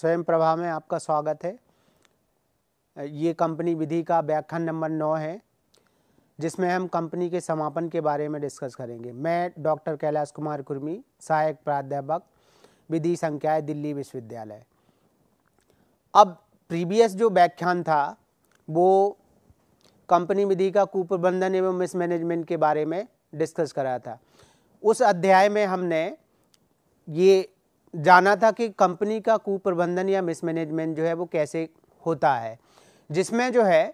स्वयं प्रभा में आपका स्वागत है ये कंपनी विधि का व्याख्यान नंबर नौ है जिसमें हम कंपनी के समापन के बारे में डिस्कस करेंगे मैं डॉक्टर कैलाश कुमार कुर्मी सहायक प्राध्यापक विधि संख्याय दिल्ली विश्वविद्यालय अब प्रीवियस जो व्याख्यान था वो कंपनी विधि का कुप्रबंधन एवं मिसमैनेजमेंट के बारे में डिस्कस करा था उस अध्याय में हमने ये जाना था कि कंपनी का कुप्रबंधन या मिसमैनेजमेंट जो है वो कैसे होता है जिसमें जो है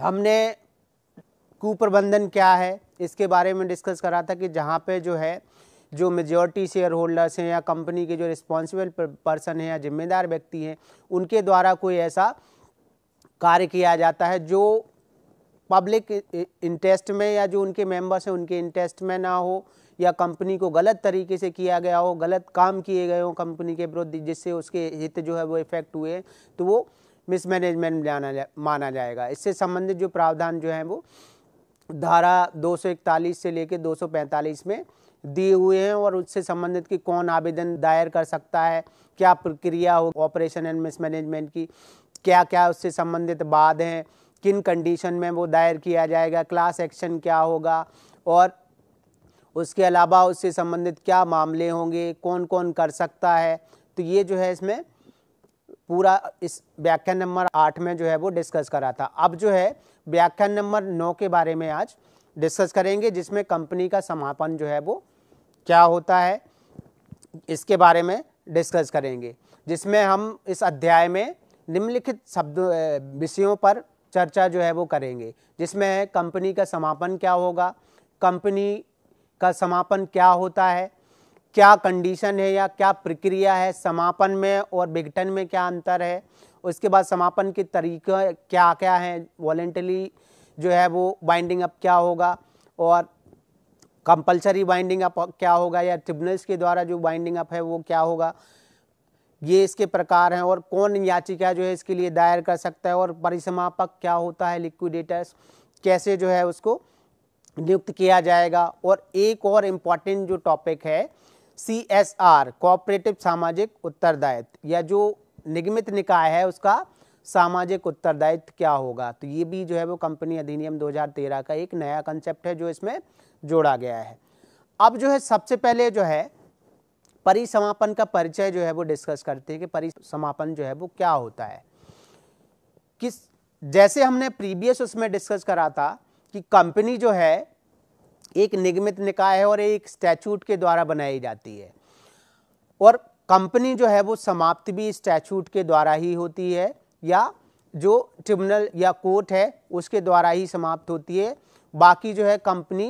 हमने कुप्रबंधन क्या है इसके बारे में डिस्कस करा था कि जहाँ पे जो है जो मेजोरिटी शेयर होल्डर्स हैं या कंपनी के जो रिस्पॉन्सिबल पर्सन हैं या जिम्मेदार व्यक्ति हैं उनके द्वारा कोई ऐसा कार्य किया जाता है जो पब्लिक इंटरेस्ट में या जो उनके मेंबर्स हैं उनके इंटरेस्ट में ना हो या कंपनी को गलत तरीके से किया गया हो गलत काम किए गए हो कंपनी के विरुद्ध जिससे उसके हित जो है वो इफेक्ट हुए तो वो मिसमैनेजमेंट जाना जा, माना जाएगा इससे संबंधित जो प्रावधान जो हैं वो धारा 241 से लेकर 245 में दिए हुए हैं और उससे संबंधित कि कौन आवेदन दायर कर सकता है क्या प्रक्रिया हो ऑपरेशन एंड मिसमैनेजमेंट की क्या क्या उससे संबंधित बात हैं किन कंडीशन में वो दायर किया जाएगा क्लास एक्शन क्या होगा और उसके अलावा उससे संबंधित क्या मामले होंगे कौन कौन कर सकता है तो ये जो है इसमें पूरा इस व्याख्यान नंबर आठ में जो है वो डिस्कस करा था अब जो है व्याख्यान नंबर नौ के बारे में आज डिस्कस करेंगे जिसमें कंपनी का समापन जो है वो क्या होता है इसके बारे में डिस्कस करेंगे जिसमें हम इस अध्याय में निम्नलिखित शब्द विषयों पर चर्चा जो है वो करेंगे जिसमें कंपनी का समापन क्या होगा कंपनी का समापन क्या होता है क्या कंडीशन है या क्या प्रक्रिया है समापन में और विघटन में क्या अंतर है उसके बाद समापन के तरीके क्या क्या हैं वॉलेंटली जो है वो बाइंडिंग अप क्या होगा और कंपलसरी बाइंडिंग अप क्या होगा या ट्रिब्यूनल्स के द्वारा जो बाइंडिंग अप है वो क्या होगा ये इसके प्रकार हैं और कौन याचिका जो है इसके लिए दायर कर सकता है और परिसमापक क्या होता है लिक्विडेटर्स कैसे जो है उसको नियुक्त किया जाएगा और एक और इम्पॉर्टेंट जो टॉपिक है सी एस आर कोऑपरेटिव सामाजिक उत्तरदायित्व या जो निगमित निकाय है उसका सामाजिक उत्तरदायित्व क्या होगा तो ये भी जो है वो कंपनी अधिनियम 2013 का एक नया कंसेप्ट है जो इसमें जोड़ा गया है अब जो है सबसे पहले जो है परिसमापन का परिचय जो है वो डिस्कस करते हैं कि परिसमापन जो है वो क्या होता है किस जैसे हमने प्रीवियस उसमें डिस्कस करा था कि कंपनी जो है एक निगमित निकाय है और एक स्टैचूट के द्वारा बनाई जाती है और कंपनी जो है वो समाप्त भी स्टैचूट के द्वारा ही होती है या जो ट्रिब्यूनल या कोर्ट है उसके द्वारा ही समाप्त होती है बाकी जो है कंपनी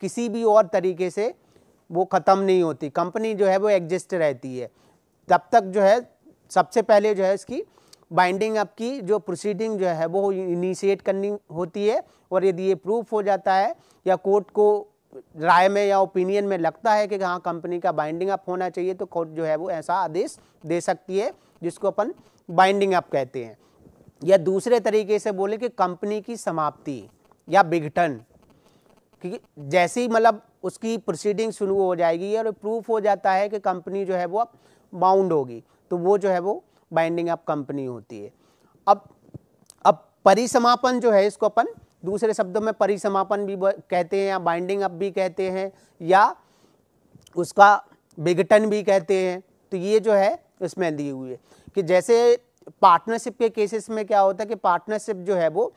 किसी भी और तरीके से वो ख़त्म नहीं होती कंपनी जो है वो एग्जिस्ट रहती है तब तक जो है सबसे पहले जो है इसकी बाइंडिंग आपकी जो प्रोसीडिंग जो है वो इनिशिएट करनी होती है और यदि ये प्रूफ हो जाता है या कोर्ट को राय में या ओपिनियन में लगता है कि हाँ कंपनी का बाइंडिंग अप होना चाहिए तो कोर्ट जो है वो ऐसा आदेश दे सकती है जिसको अपन बाइंडिंग अप कहते हैं या दूसरे तरीके से बोले कि कंपनी की समाप्ति या विघटन कि जैसी मतलब उसकी प्रोसीडिंग शुरू हो जाएगी और प्रूफ हो जाता है कि कंपनी जो है वो अब बाउंड होगी तो वो जो है वो बाइंडिंग अप कंपनी होती है अब अब परिसमापन जो है इसको अपन दूसरे शब्दों में परिसमापन भी कहते हैं या बाइंडिंग अप भी कहते हैं या उसका विघटन भी कहते हैं तो ये जो है इसमें हुई हुए कि जैसे पार्टनरशिप के केसेस में क्या होता है कि पार्टनरशिप जो है वो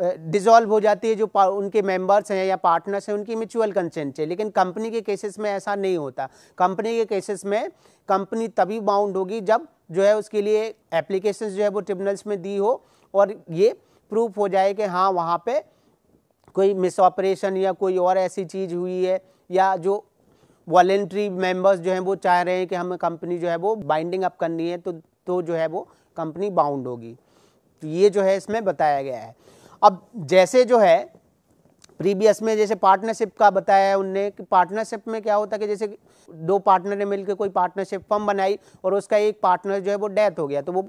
डिज़ोल्व हो जाती है जो उनके मेंबर्स हैं या पार्टनर्स हैं उनकी म्यूचुअल कंसेंट है लेकिन कंपनी के केसेस में ऐसा नहीं होता कंपनी के केसेस में कंपनी तभी बाउंड होगी जब जो है उसके लिए एप्लीकेशन जो है वो ट्रिब्यूनल्स में दी हो और ये प्रूफ हो जाए कि हाँ वहाँ पर कोई मिस ऑपरेशन या कोई और ऐसी चीज़ हुई है या जो वॉलेंट्री मेंबर्स जो हैं वो चाह रहे हैं कि हमें कंपनी जो है वो बाइंडिंग अप करनी है तो तो जो है वो कंपनी बाउंड होगी तो ये जो है इसमें बताया गया है अब जैसे जो है प्रीवियस में जैसे पार्टनरशिप का बताया है उनने कि पार्टनरशिप में क्या होता है कि जैसे दो पार्टनर ने मिलकर कोई पार्टनरशिप फर्म बनाई और उसका एक पार्टनर जो है वो डेथ हो गया तो वो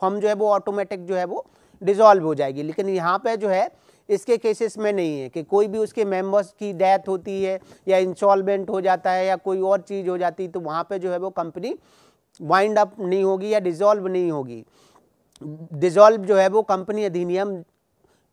फर्म जो है वो ऑटोमेटिक जो है वो डिजॉल्व हो जाएगी लेकिन यहाँ पे जो है इसके केसेस में नहीं है कि कोई भी उसके मेंबर्स की डेथ होती है या इंस्टॉलमेंट हो जाता है या कोई और चीज़ हो जाती है तो वहाँ पे जो है वो कंपनी वाइंड अप नहीं होगी या डिजॉल्व नहीं होगी डिजॉल्व जो है वो कंपनी अधिनियम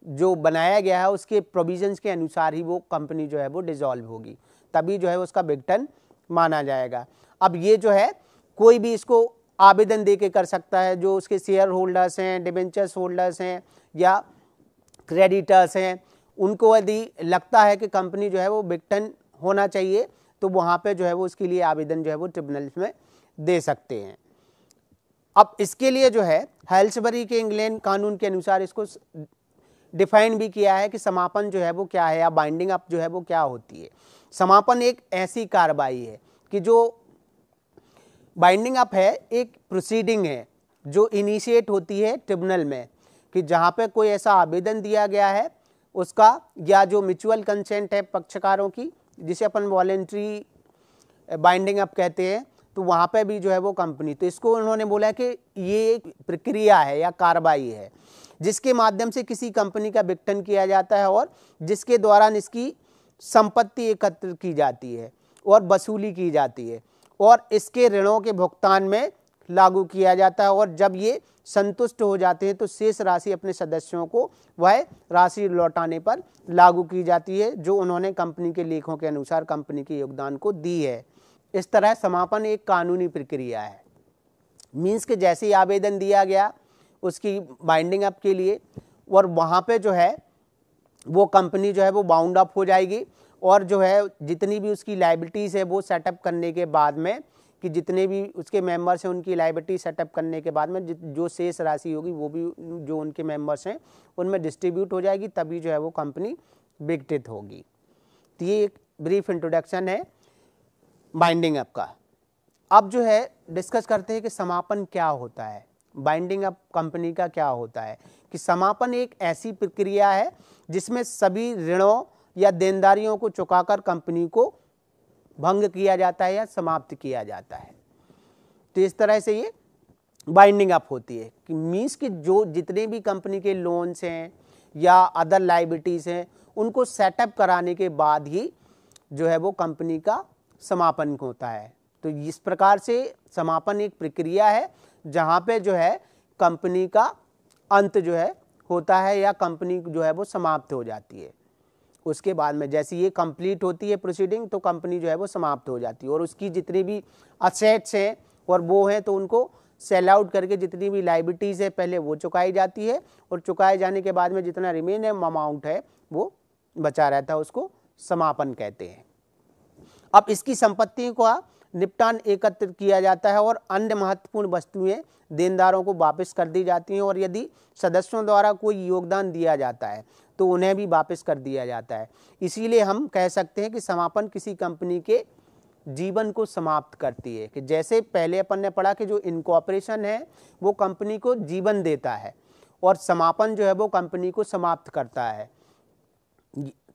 जो बनाया गया है उसके प्रोविजंस के अनुसार ही वो कंपनी जो है वो डिजॉल्व होगी तभी जो है उसका विघटन माना जाएगा अब ये जो है कोई भी इसको आवेदन दे के कर सकता है जो उसके शेयर होल्डर्स हैं डिबेंचर्स होल्डर्स हैं या क्रेडिटर्स हैं उनको यदि लगता है कि कंपनी जो है वो विघटन होना चाहिए तो वहाँ पर जो है वो उसके लिए आवेदन जो है वो ट्रिब्यूनल में दे सकते हैं अब इसके लिए जो है हेल्सबरी के इंग्लैंड कानून के अनुसार इसको डिफाइन भी किया है कि समापन जो है वो क्या है या बाइंडिंग अप जो है वो क्या होती है समापन एक ऐसी कार्रवाई है कि जो बाइंडिंग अप है एक प्रोसीडिंग है जो इनिशिएट होती है ट्रिब्यूनल में कि जहाँ पे कोई ऐसा आवेदन दिया गया है उसका या जो म्यूचुअल कंसेंट है पक्षकारों की जिसे अपन वॉलेंट्री बाइंडिंग अप कहते हैं तो वहाँ पे भी जो है वो कंपनी तो इसको उन्होंने बोला कि ये एक प्रक्रिया है या कार्रवाई है जिसके माध्यम से किसी कंपनी का विघटन किया जाता है और जिसके दौरान इसकी संपत्ति एकत्र की जाती है और वसूली की जाती है और इसके ऋणों के भुगतान में लागू किया जाता है और जब ये संतुष्ट हो जाते हैं तो शेष राशि अपने सदस्यों को वह राशि लौटाने पर लागू की जाती है जो उन्होंने कंपनी के लेखों के अनुसार कंपनी के योगदान को दी है इस तरह समापन एक कानूनी प्रक्रिया है मीन्स के जैसे ही आवेदन दिया गया उसकी बाइंडिंग अप के लिए और वहाँ पे जो है वो कंपनी जो है वो बाउंड अप हो जाएगी और जो है जितनी भी उसकी लाइबिलिटीज़ है वो सेटअप करने के बाद में कि जितने भी उसके मेंबर्स हैं उनकी लाइबिलिटी सेटअप करने के बाद में जो शेष राशि होगी वो भी जो उनके मेंबर्स हैं उनमें डिस्ट्रीब्यूट हो जाएगी तभी जो है वो कंपनी विकटित होगी तो ये एक ब्रीफ इंट्रोडक्शन है बाइंडिंग अप का अब जो है डिस्कस करते हैं कि समापन क्या होता है बाइंडिंग अप कंपनी का क्या होता है कि समापन एक ऐसी प्रक्रिया है जिसमें सभी ऋणों या देनदारियों को चुकाकर कंपनी को भंग किया जाता है या समाप्त किया जाता है तो इस तरह से ये बाइंडिंग अप होती है कि मीन्स कि जो जितने भी कंपनी के लोन्स हैं या अदर लाइबिलिटीज़ हैं उनको सेटअप कराने के बाद ही जो है वो कंपनी का समापन होता है तो इस प्रकार से समापन एक प्रक्रिया है जहाँ पे जो है कंपनी का अंत जो है होता है या कंपनी जो है वो समाप्त हो जाती है उसके बाद में जैसे ये कंप्लीट होती है प्रोसीडिंग तो कंपनी जो है वो समाप्त हो जाती है और उसकी जितनी भी असेट्स हैं और वो हैं तो उनको सेल आउट करके जितनी भी लाइबिलिटीज़ है पहले वो चुकाई जाती है और चुकाए जाने के बाद में जितना रिमेन अमाउंट है वो बचा रहता है उसको समापन कहते हैं अब इसकी संपत्ति का निपटान एकत्र किया जाता है और अन्य महत्वपूर्ण वस्तुएं देनदारों को वापस कर दी जाती हैं और यदि सदस्यों द्वारा कोई योगदान दिया जाता है तो उन्हें भी वापस कर दिया जाता है इसीलिए हम कह सकते हैं कि समापन किसी कंपनी के जीवन को समाप्त करती है कि जैसे पहले अपन ने पढ़ा कि जो इनकॉपरेशन है वो कंपनी को जीवन देता है और समापन जो है वो कंपनी को समाप्त करता है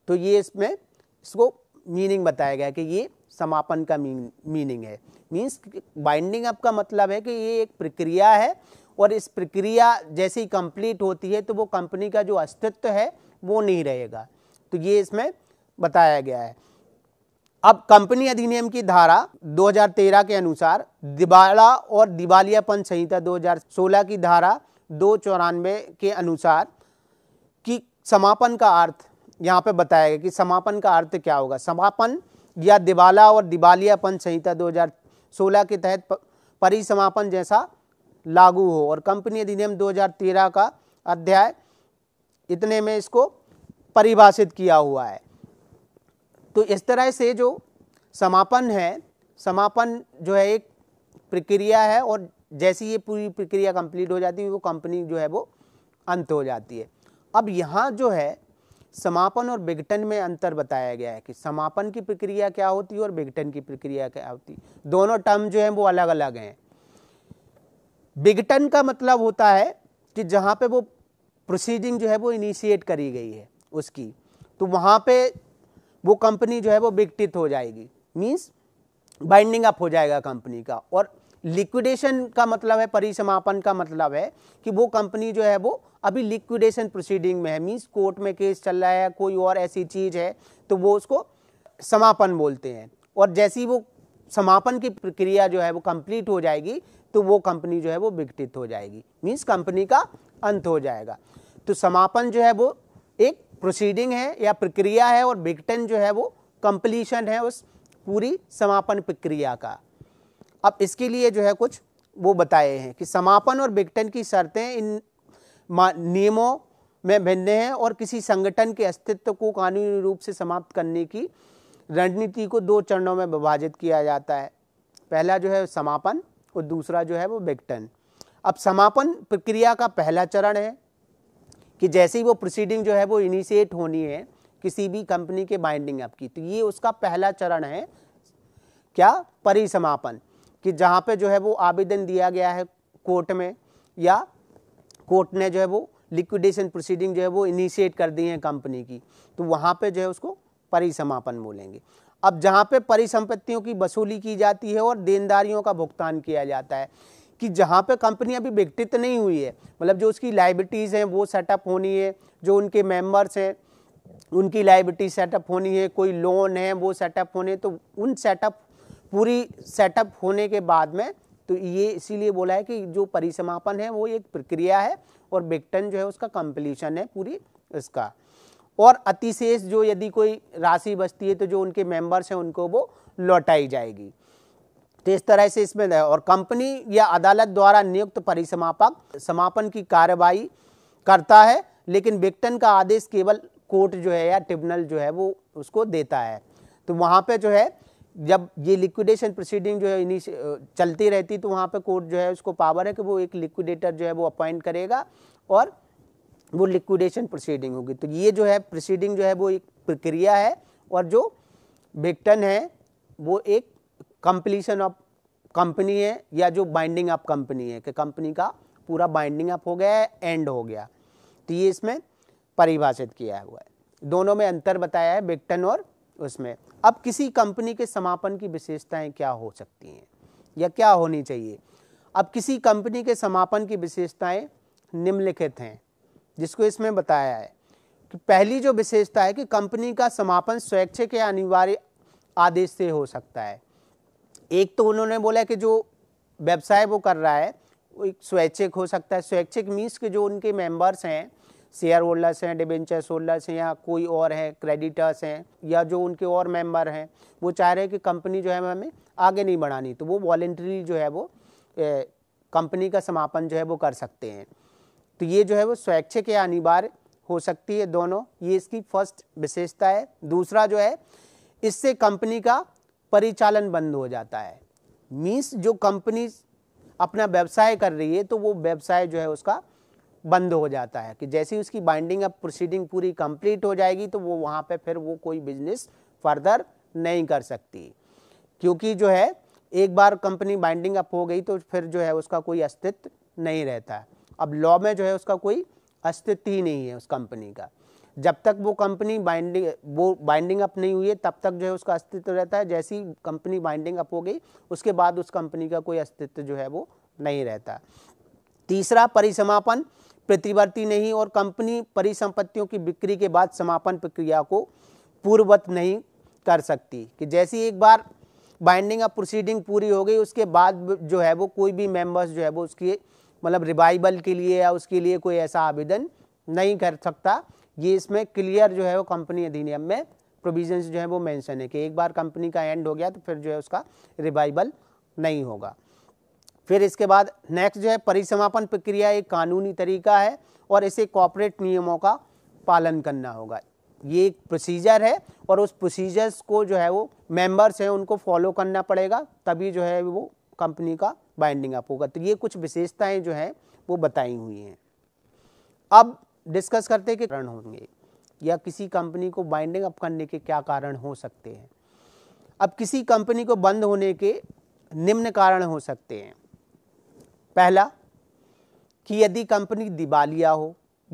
तो ये इसमें इसको मीनिंग बताया गया कि ये समापन का मीन मीनिंग है मीन्स बाइंडिंग अप का मतलब है कि ये एक प्रक्रिया है और इस प्रक्रिया जैसे ही कंप्लीट होती है तो वो कंपनी का जो अस्तित्व है वो नहीं रहेगा तो ये इसमें बताया गया है अब कंपनी अधिनियम की धारा 2013 के अनुसार दिवाला और दिवालियापन संहिता 2016 की धारा दो चौरानवे के अनुसार कि समापन का अर्थ यहाँ पे बताया गया कि समापन का अर्थ क्या होगा समापन या दिवाला और दिवालियापन संहिता 2016 के तहत परिसमापन जैसा लागू हो और कंपनी अधिनियम 2013 का अध्याय इतने में इसको परिभाषित किया हुआ है तो इस तरह से जो समापन है समापन जो है एक प्रक्रिया है और जैसी ये पूरी प्रक्रिया कंप्लीट हो जाती है वो कंपनी जो है वो अंत हो जाती है अब यहाँ जो है समापन और विघटन में अंतर बताया गया है कि समापन की प्रक्रिया क्या होती है और विघटन की प्रक्रिया क्या होती है दोनों टर्म जो है वो अलग अलग हैं विघटन का मतलब होता है कि जहाँ पे वो प्रोसीडिंग जो है वो इनिशिएट करी गई है उसकी तो वहाँ पे वो कंपनी जो है वो विघटित हो जाएगी मीन्स बाइंडिंग अप हो जाएगा कंपनी का और लिक्विडेशन का मतलब है परिसमापन का मतलब है कि वो कंपनी जो है वो अभी लिक्विडेशन प्रोसीडिंग में है मीन्स कोर्ट में केस चल रहा है कोई और ऐसी चीज़ है तो वो उसको समापन बोलते हैं और जैसी वो समापन की प्रक्रिया जो है वो कंप्लीट हो जाएगी तो वो कंपनी जो है वो विघटित हो जाएगी मीन्स कंपनी का अंत हो जाएगा तो समापन जो है वो एक प्रोसीडिंग है या प्रक्रिया है और विघटन जो है वो कंप्लीशन है उस पूरी समापन प्रक्रिया का अब इसके लिए जो है कुछ वो बताए हैं कि समापन और विघटन की शर्तें इन नियमों में भिन्न हैं और किसी संगठन के अस्तित्व को कानूनी रूप से समाप्त करने की रणनीति को दो चरणों में विभाजित किया जाता है पहला जो है समापन और दूसरा जो है वो विघटन अब समापन प्रक्रिया का पहला चरण है कि जैसे ही वो प्रोसीडिंग जो है वो इनिशिएट होनी है किसी भी कंपनी के बाइंडिंग अप की तो ये उसका पहला चरण है क्या परिसमापन कि जहाँ पे जो है वो आवेदन दिया गया है कोर्ट में या कोर्ट ने जो है वो लिक्विडेशन प्रोसीडिंग जो है वो इनिशिएट कर दी है कंपनी की तो वहाँ पे जो है उसको परिसमापन बोलेंगे अब जहाँ पे परिसंपत्तियों की वसूली की जाती है और देनदारियों का भुगतान किया जाता है कि जहाँ पे कंपनी अभी विकटित नहीं हुई है मतलब जो उसकी लाइबिलिटीज़ हैं वो सेटअप होनी है जो उनके मेम्बर्स हैं उनकी लाइबिलिटी सेटअप होनी है कोई लोन है वो सेटअप होने तो उन सेटअप पूरी सेटअप होने के बाद में तो ये इसीलिए बोला है कि जो परिसमापन है वो एक प्रक्रिया है और बिकटन जो है उसका कंप्लीशन है पूरी इसका और अतिशेष जो यदि कोई राशि बचती है तो जो उनके मेंबर्स हैं उनको वो लौटाई जाएगी तो इस तरह से इसमें और कंपनी या अदालत द्वारा नियुक्त परिसमापक समापन की कार्रवाई करता है लेकिन बिकटन का आदेश केवल कोर्ट जो है या ट्रिब्यूनल जो है वो उसको देता है तो वहाँ पे जो है जब ये लिक्विडेशन प्रोसीडिंग जो है चलती रहती तो वहाँ पे कोर्ट जो है उसको पावर है कि वो एक लिक्विडेटर जो है वो अपॉइंट करेगा और वो लिक्विडेशन प्रोसीडिंग होगी तो ये जो है प्रोसीडिंग जो है वो एक प्रक्रिया है और जो विक्टन है वो एक कंप्लीशन ऑफ कंपनी है या जो बाइंडिंग ऑफ कंपनी है कि कंपनी का पूरा बाइंडिंग अप हो गया है एंड हो गया तो ये इसमें परिभाषित किया हुआ है दोनों में अंतर बताया है विक्टन और उसमें अब किसी कंपनी के समापन की विशेषताएं क्या हो सकती हैं या क्या होनी चाहिए अब किसी कंपनी के समापन की विशेषताएं निम्नलिखित हैं जिसको इसमें बताया है कि पहली जो विशेषता है कि कंपनी का समापन स्वैच्छिक या अनिवार्य आदेश से हो सकता है एक तो उन्होंने बोला कि जो व्यवसाय वो कर रहा है वो एक स्वैच्छिक हो सकता है स्वैच्छिक मीन्स के जो उनके मेंबर्स हैं शेयर होल्डर्स हैं डिबेंचर्स होल्डर्स हैं या कोई और है क्रेडिटर्स हैं या जो उनके और मेंबर हैं वो चाह रहे हैं कि कंपनी जो है हमें आगे नहीं बढ़ानी तो वो वॉल्ट्री जो है वो कंपनी का समापन जो है वो कर सकते हैं तो ये जो है वो स्वैच्छिक या अनिवार्य हो सकती है दोनों ये इसकी फर्स्ट विशेषता है दूसरा जो है इससे कंपनी का परिचालन बंद हो जाता है मीन्स जो कंपनी अपना व्यवसाय कर रही है तो वो व्यवसाय जो है उसका बंद हो जाता है कि जैसे ही उसकी बाइंडिंग अब प्रोसीडिंग पूरी कंप्लीट हो जाएगी तो वो वहाँ पे फिर वो कोई बिजनेस फर्दर नहीं कर सकती क्योंकि जो है एक बार कंपनी बाइंडिंग अप हो गई तो फिर जो है उसका कोई अस्तित्व नहीं रहता अब लॉ में जो है उसका कोई अस्तित्व ही नहीं है उस कंपनी का जब तक वो कंपनी बाइंडिंग वो बाइंडिंग अप नहीं हुई है तब तक जो है उसका अस्तित्व रहता है जैसी कंपनी बाइंडिंग अप हो गई उसके बाद उस कंपनी का कोई अस्तित्व जो है वो नहीं रहता तीसरा परिसमापन प्रतिवर्ती नहीं और कंपनी परिसंपत्तियों की बिक्री के बाद समापन प्रक्रिया को पूर्ववत नहीं कर सकती कि जैसी एक बार बाइंडिंग या प्रोसीडिंग पूरी हो गई उसके बाद जो है वो कोई भी मेंबर्स जो है वो उसके मतलब रिवाइवल के लिए या उसके लिए कोई ऐसा आवेदन नहीं कर सकता ये इसमें क्लियर जो है वो कंपनी अधिनियम में प्रोविजंस जो है वो मेंशन है कि एक बार कंपनी का एंड हो गया तो फिर जो है उसका रिवाइवल नहीं होगा फिर इसके बाद नेक्स्ट जो है परिसमापन प्रक्रिया एक कानूनी तरीका है और इसे कॉपरेट नियमों का पालन करना होगा ये एक प्रोसीजर है और उस प्रोसीजर्स को जो है वो मेंबर्स हैं उनको फॉलो करना पड़ेगा तभी जो है वो कंपनी का बाइंडिंग अप होगा तो ये कुछ विशेषताएं जो हैं वो बताई हुई हैं अब डिस्कस करते हैं कि कारण होंगे या किसी कंपनी को बाइंडिंग अप करने के क्या कारण हो सकते हैं अब किसी कंपनी को बंद होने के निम्न कारण हो सकते हैं पहला कि यदि कंपनी दिवालिया हो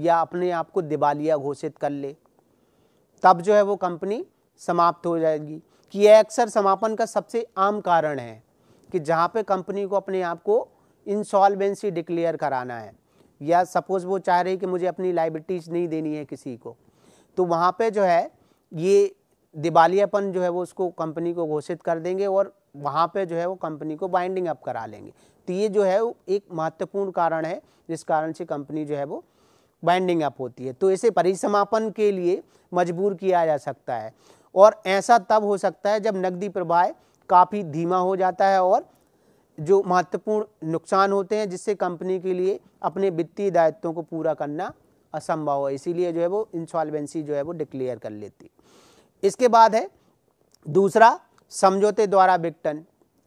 या अपने आप को दिवालिया घोषित कर ले तब जो है वो कंपनी समाप्त हो जाएगी कि यह अक्सर समापन का सबसे आम कारण है कि जहाँ पे कंपनी को अपने आप को इंसॉल्वेंसी डिक्लेयर कराना है या सपोज़ वो चाह रही कि मुझे अपनी लाइबिलिटीज़ नहीं देनी है किसी को तो वहाँ पे जो है ये दिवालियापन जो है वो उसको कंपनी को घोषित कर देंगे और वहाँ पे जो है वो कंपनी को बाइंडिंग अप करा लेंगे तो ये जो है एक महत्वपूर्ण कारण है जिस कारण से कंपनी जो है वो बाइंडिंग अप होती है तो इसे परिसमापन के लिए मजबूर किया जा सकता है और ऐसा तब हो सकता है जब नकदी प्रवाह काफ़ी धीमा हो जाता है और जो महत्वपूर्ण नुकसान होते हैं जिससे कंपनी के लिए अपने वित्तीय दायित्वों को पूरा करना असंभव है इसीलिए जो है वो इंसॉल्वेंसी जो है वो डिक्लेयर कर लेती इसके बाद है दूसरा समझौते द्वारा विघटन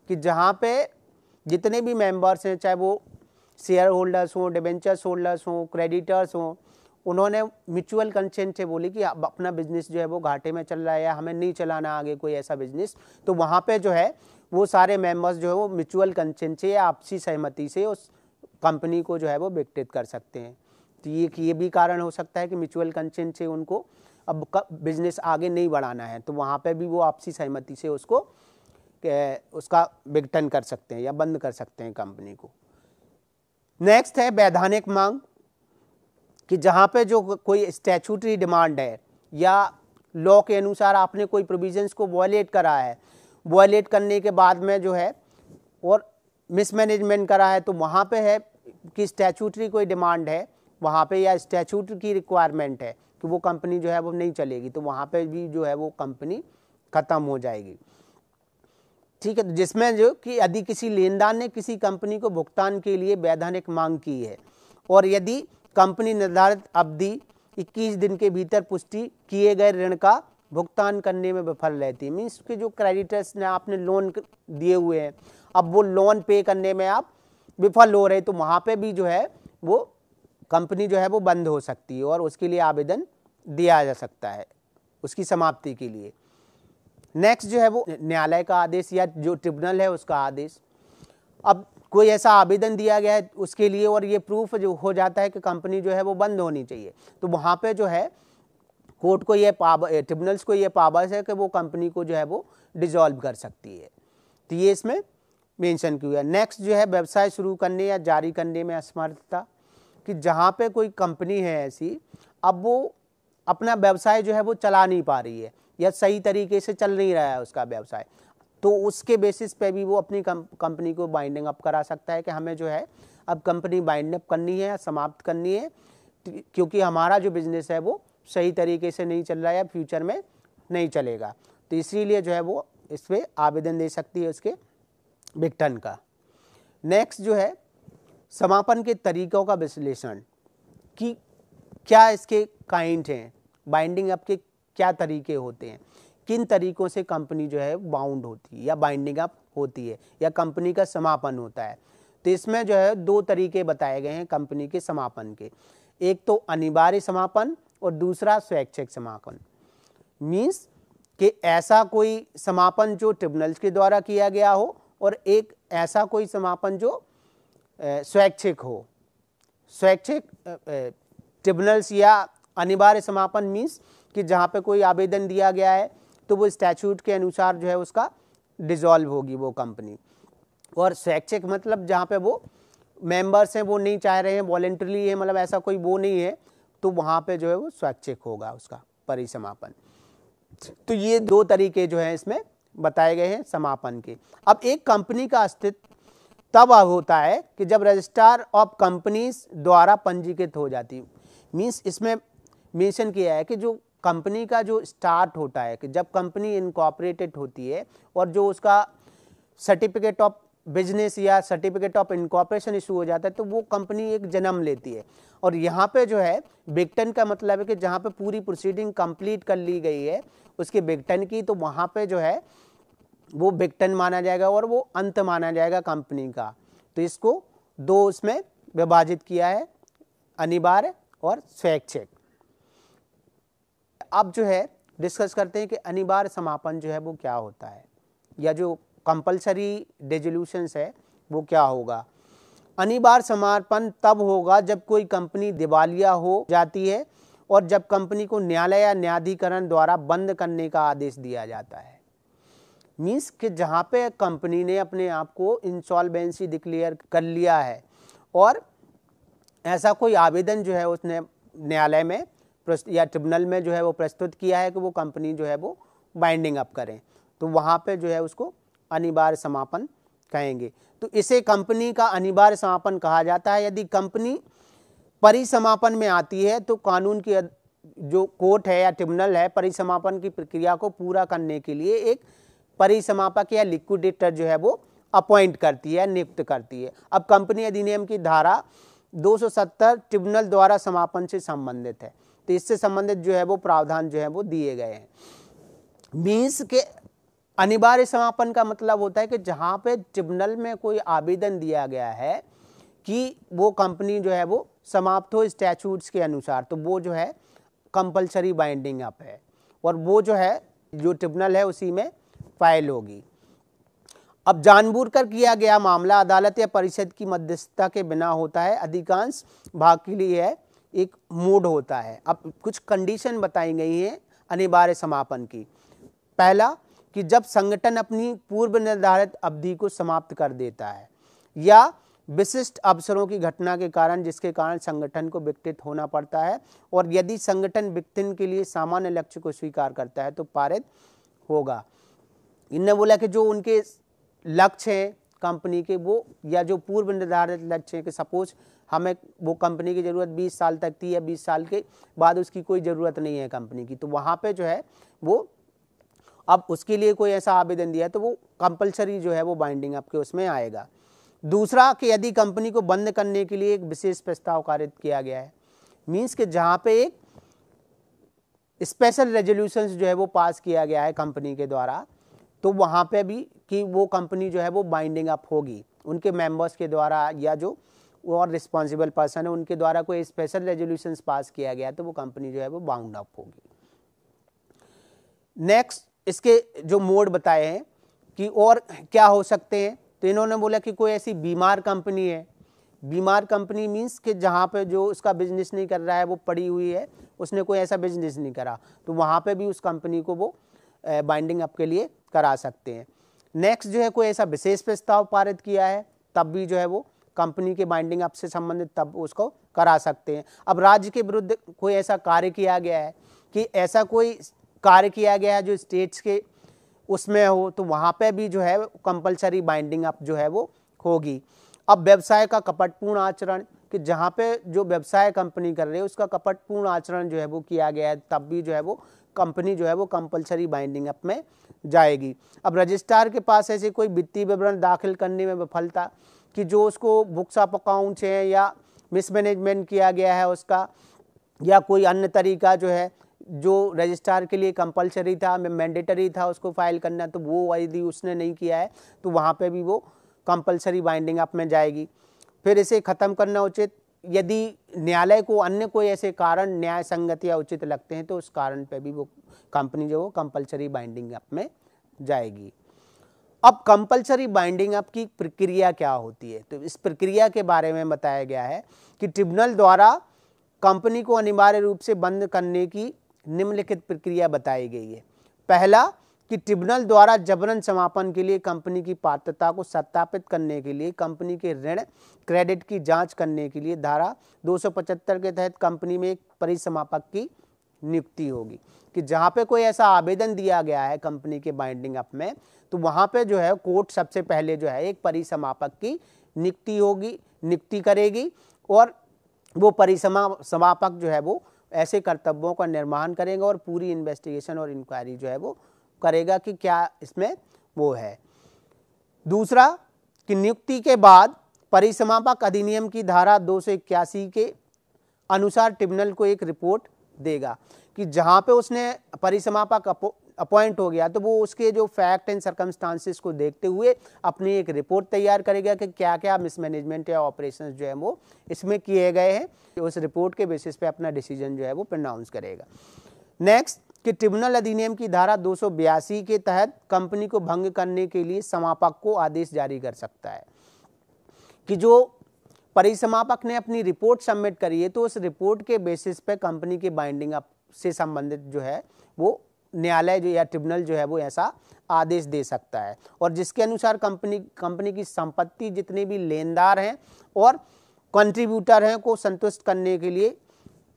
कि जहाँ पे जितने भी मेंबर्स हैं चाहे वो शेयर होल्डर्स हों डिबेंचर्स होल्डर्स हों क्रेडिटर्स हों उन्होंने म्यूचुअल कंसेंट से बोली कि अब अपना बिजनेस जो है वो घाटे में चल रहा है या हमें नहीं चलाना आगे कोई ऐसा बिजनेस तो वहाँ पे जो है वो सारे मेंबर्स जो है वो म्यूचुअल कंसेंट से या आपसी सहमति से उस कंपनी को जो है वो विकटित कर सकते हैं तो ये ये भी कारण हो सकता है कि म्यूचुअल कंसेंट से उनको अब बिजनेस आगे नहीं बढ़ाना है तो वहाँ पर भी वो आपसी सहमति से उसको उसका विघटन कर सकते हैं या बंद कर सकते हैं कंपनी को नेक्स्ट है वैधानिक मांग कि जहाँ पे जो कोई स्टैचूटरी डिमांड है या लॉ के अनुसार आपने कोई प्रोविजंस को वॉयलेट करा है वॉयलेट करने के बाद में जो है और मिसमैनेजमेंट करा है तो वहाँ पे है कि स्टैचूटरी कोई डिमांड है वहाँ पे या स्टैचूट की रिक्वायरमेंट है कि वो कंपनी जो है वो नहीं चलेगी तो वहाँ पे भी जो है वो कंपनी ख़त्म हो जाएगी ठीक है तो जिसमें जो कि यदि किसी लेनदार ने किसी कंपनी को भुगतान के लिए वैधानिक मांग की है और यदि कंपनी निर्धारित अवधि 21 दिन के भीतर पुष्टि किए गए ऋण का भुगतान करने में विफल रहती है मीन्स के जो क्रेडिटर्स ने आपने लोन दिए हुए हैं अब वो लोन पे करने में आप विफल हो रहे तो वहाँ पे भी जो है वो कंपनी जो है वो बंद हो सकती है और उसके लिए आवेदन दिया जा सकता है उसकी समाप्ति के लिए नेक्स्ट जो है वो न्यायालय का आदेश या जो ट्रिब्यूनल है उसका आदेश अब कोई ऐसा आवेदन दिया गया है उसके लिए और ये प्रूफ जो हो जाता है कि कंपनी जो है वो बंद होनी चाहिए तो वहाँ पे जो है कोर्ट को ये पावर ट्रिब्यूनल्स को ये पावर्स है कि वो कंपनी को जो है वो डिजॉल्व कर सकती है तो ये इसमें मेंशन है नेक्स्ट जो है व्यवसाय शुरू करने या जारी करने में असमर्थता कि जहाँ पे कोई कंपनी है ऐसी अब वो अपना व्यवसाय जो है वो चला नहीं पा रही है या सही तरीके से चल नहीं रहा है उसका व्यवसाय तो उसके बेसिस पे भी वो अपनी कंपनी को बाइंडिंग अप करा सकता है कि हमें जो है अब कंपनी बाइंड अप करनी है या समाप्त करनी है क्योंकि हमारा जो बिज़नेस है वो सही तरीके से नहीं चल रहा है फ्यूचर में नहीं चलेगा तो इसीलिए जो है वो इस पर आवेदन दे सकती है उसके विघटन का नेक्स्ट जो है समापन के तरीकों का विश्लेषण कि क्या इसके काइंड हैं बाइंडिंग अप के क्या तरीके होते हैं किन तरीकों से कंपनी जो है बाउंड होती है या बाइंडिंग अप होती है या कंपनी का समापन होता है तो इसमें जो है दो तरीके बताए गए हैं कंपनी के समापन के एक तो अनिवार्य समापन और दूसरा स्वैच्छिक समापन मीन्स कि ऐसा कोई समापन जो ट्रिब्यूनल्स के द्वारा किया गया हो और एक ऐसा कोई समापन जो स्वैच्छिक हो स्वैच्छिक ट्रिब्यूनल्स या अनिवार्य समापन मीन्स कि जहाँ पे कोई आवेदन दिया गया है तो वो स्टैचूट के अनुसार जो है उसका डिज़ोल्व होगी वो कंपनी और स्वैच्छिक मतलब जहाँ पे वो मेंबर्स हैं वो नहीं चाह रहे हैं वॉलेंट्रली है मतलब ऐसा कोई वो नहीं है तो वहाँ पे जो है वो स्वैच्छिक होगा उसका परिसमापन तो ये दो तरीके जो है इसमें बताए गए हैं समापन के अब एक कंपनी का अस्तित्व तब होता है कि जब रजिस्ट्रार ऑफ कंपनीज द्वारा पंजीकृत हो जाती मींस इसमें मेंशन किया है कि जो कंपनी का जो स्टार्ट होता है कि जब कंपनी इनकॉपरेटेड होती है और जो उसका सर्टिफिकेट ऑफ बिजनेस या सर्टिफिकेट ऑफ इनकॉपरेशन इशू हो जाता है तो वो कंपनी एक जन्म लेती है और यहाँ पे जो है बिगटन का मतलब है कि जहाँ पे पूरी प्रोसीडिंग कंप्लीट कर ली गई है उसके बिगटन की तो वहाँ पे जो है वो बिगटन माना जाएगा और वो अंत माना जाएगा कंपनी का तो इसको दो उसमें विभाजित किया है अनिवार्य और स्वैच्छिक अब जो है डिस्कस करते हैं कि अनिवार्य समापन जो है वो क्या होता है या जो कंपलसरी डेजोल्यूशंस है वो क्या होगा अनिवार्य समापन तब होगा जब कोई कंपनी दिवालिया हो जाती है और जब कंपनी को न्यायालय या न्यायाधिकरण द्वारा बंद करने का आदेश दिया जाता है मीन्स कि जहाँ पे कंपनी ने अपने आप को इंसॉल्वेंसी डिक्लेयर कर लिया है और ऐसा कोई आवेदन जो है उसने न्यायालय में या ट्रिब्यूनल में जो है वो प्रस्तुत किया है कि वो कंपनी जो है वो बाइंडिंग अप करें तो वहाँ पे जो है उसको अनिवार्य समापन कहेंगे तो इसे कंपनी का अनिवार्य समापन कहा जाता है यदि कंपनी परिसमापन में आती है तो कानून की जो कोर्ट है या ट्रिब्यूनल है परिसमापन की प्रक्रिया को पूरा करने के लिए एक परिसमापक या लिक्विडेटर जो है वो अपॉइंट करती है नियुक्त करती है अब कंपनी अधिनियम की धारा 270 ट्रिब्यूनल द्वारा समापन से संबंधित है तो इससे संबंधित जो है वो प्रावधान जो है वो दिए गए हैं मीन्स के अनिवार्य समापन का मतलब होता है कि जहाँ पे ट्रिब्यूनल में कोई आवेदन दिया गया है कि वो कंपनी जो है वो समाप्त हो स्टैचूट्स के अनुसार तो वो जो है कंपलसरी बाइंडिंग अप है और वो जो है जो ट्रिब्यूनल है उसी में फाइल होगी अब कर किया गया मामला अदालत या परिषद की मध्यस्थता के बिना होता है अधिकांश भाग के लिए है एक मोड होता है अब कुछ कंडीशन बताई गई हैं अनिवार्य समापन की पहला कि जब संगठन अपनी पूर्व निर्धारित अवधि को समाप्त कर देता है या विशिष्ट अवसरों की घटना के कारण जिसके कारण संगठन को विकटित होना पड़ता है और यदि संगठन विकटन के लिए सामान्य लक्ष्य को स्वीकार करता है तो पारित होगा इनने बोला कि जो उनके लक्ष्य हैं कंपनी के वो या जो पूर्व निर्धारित लक्ष्य हैं कि सपोज हमें वो कंपनी की ज़रूरत 20 साल तक थी या 20 साल के बाद उसकी कोई ज़रूरत नहीं है कंपनी की तो वहाँ पे जो है वो अब उसके लिए कोई ऐसा आवेदन दिया तो वो कंपलसरी जो है वो बाइंडिंग आपके उसमें आएगा दूसरा कि यदि कंपनी को बंद करने के लिए एक विशेष प्रस्ताव कारित किया गया है मीन्स के जहाँ पे एक स्पेशल रेजोल्यूशन जो है वो पास किया गया है कंपनी के द्वारा तो वहाँ पे भी कि वो कंपनी जो है वो बाइंडिंग अप होगी उनके मेंबर्स के द्वारा या जो और रिस्पॉन्सिबल पर्सन है उनके द्वारा कोई स्पेशल रेजोल्यूशन पास किया गया तो वो कंपनी जो है वो बाउंड अप होगी नेक्स्ट इसके जो मोड बताए हैं कि और क्या हो सकते हैं तो इन्होंने बोला कि कोई ऐसी बीमार कंपनी है बीमार कंपनी मीन्स कि जहाँ पे जो उसका बिजनेस नहीं कर रहा है वो पड़ी हुई है उसने कोई ऐसा बिजनेस नहीं करा तो वहाँ पे भी उस कंपनी को वो बाइंडिंग अप के लिए करा सकते हैं नेक्स्ट जो है कोई ऐसा विशेष प्रस्ताव पारित किया है तब भी जो है वो कंपनी के बाइंडिंग अप से संबंधित तब उसको करा सकते हैं अब राज्य के विरुद्ध कोई ऐसा कार्य किया गया है कि ऐसा कोई कार्य किया गया है जो स्टेट्स के उसमें हो तो वहाँ पे भी जो है कंपलसरी बाइंडिंग अप जो है वो होगी अब व्यवसाय का कपटपूर्ण आचरण कि जहाँ पे जो व्यवसाय कंपनी कर रही है उसका कपटपूर्ण आचरण जो है वो किया गया है तब भी जो है वो कंपनी जो है वो कंपलसरी बाइंडिंग अप में जाएगी अब रजिस्ट्रार के पास ऐसे कोई वित्तीय विवरण दाखिल करने में विफलता कि जो उसको बुक्स ऑफ अकाउंट्स हैं या मिसमैनेजमेंट किया गया है उसका या कोई अन्य तरीका जो है जो रजिस्ट्रार के लिए कंपलसरी था मैंडेटरी था उसको फाइल करना तो वो यदि उसने नहीं किया है तो वहाँ पे भी वो कंपलसरी बाइंडिंग अप में जाएगी फिर इसे ख़त्म करना उचित यदि न्यायालय को अन्य कोई ऐसे कारण न्याय संगत या उचित लगते हैं तो उस कारण पे भी वो कंपनी जो वो कंपलसरी बाइंडिंग अप में जाएगी अब कंपलसरी बाइंडिंग अप की प्रक्रिया क्या होती है तो इस प्रक्रिया के बारे में बताया गया है कि ट्रिब्यूनल द्वारा कंपनी को अनिवार्य रूप से बंद करने की निम्नलिखित प्रक्रिया बताई गई है पहला कि ट्रिब्यूनल द्वारा जबरन समापन के लिए कंपनी की पात्रता को सत्यापित करने के लिए कंपनी के ऋण क्रेडिट की जांच करने के लिए धारा 275 के तहत कंपनी में एक परिसमापक की नियुक्ति होगी कि जहाँ पे कोई ऐसा आवेदन दिया गया है कंपनी के बाइंडिंग अप में तो वहाँ पे जो है कोर्ट सबसे पहले जो है एक परिसमापक की नियुक्ति होगी नियुक्ति करेगी और वो परिसमा समापक जो है वो ऐसे कर्तव्यों का निर्माण करेगा और पूरी इन्वेस्टिगेशन और इंक्वायरी जो है वो करेगा कि क्या इसमें वो है दूसरा कि नियुक्ति के बाद परिसमापक अधिनियम की धारा दो के अनुसार ट्रिब्यूनल को एक रिपोर्ट देगा कि जहाँ पे उसने परिसमापक अपॉइंट हो गया तो वो उसके जो फैक्ट एंड सर्कमस्टांसिस को देखते हुए अपनी एक रिपोर्ट तैयार करेगा कि क्या क्या मिसमैनेजमेंट या ऑपरेशन जो है वो इसमें किए गए हैं उस रिपोर्ट के बेसिस पे अपना डिसीजन जो है वो प्रनाउंस करेगा नेक्स्ट कि ट्रिब्यूनल अधिनियम की धारा दो के तहत कंपनी को भंग करने के लिए समापक को आदेश जारी कर सकता है कि जो परिसमापक ने अपनी रिपोर्ट सबमिट करी है तो उस रिपोर्ट के बेसिस पे कंपनी के बाइंडिंग अप से संबंधित जो है वो न्यायालय जो या ट्रिब्यूनल जो है वो ऐसा आदेश दे सकता है और जिसके अनुसार कंपनी कंपनी की संपत्ति जितने भी लेनदार हैं और कंट्रीब्यूटर हैं को संतुष्ट करने के लिए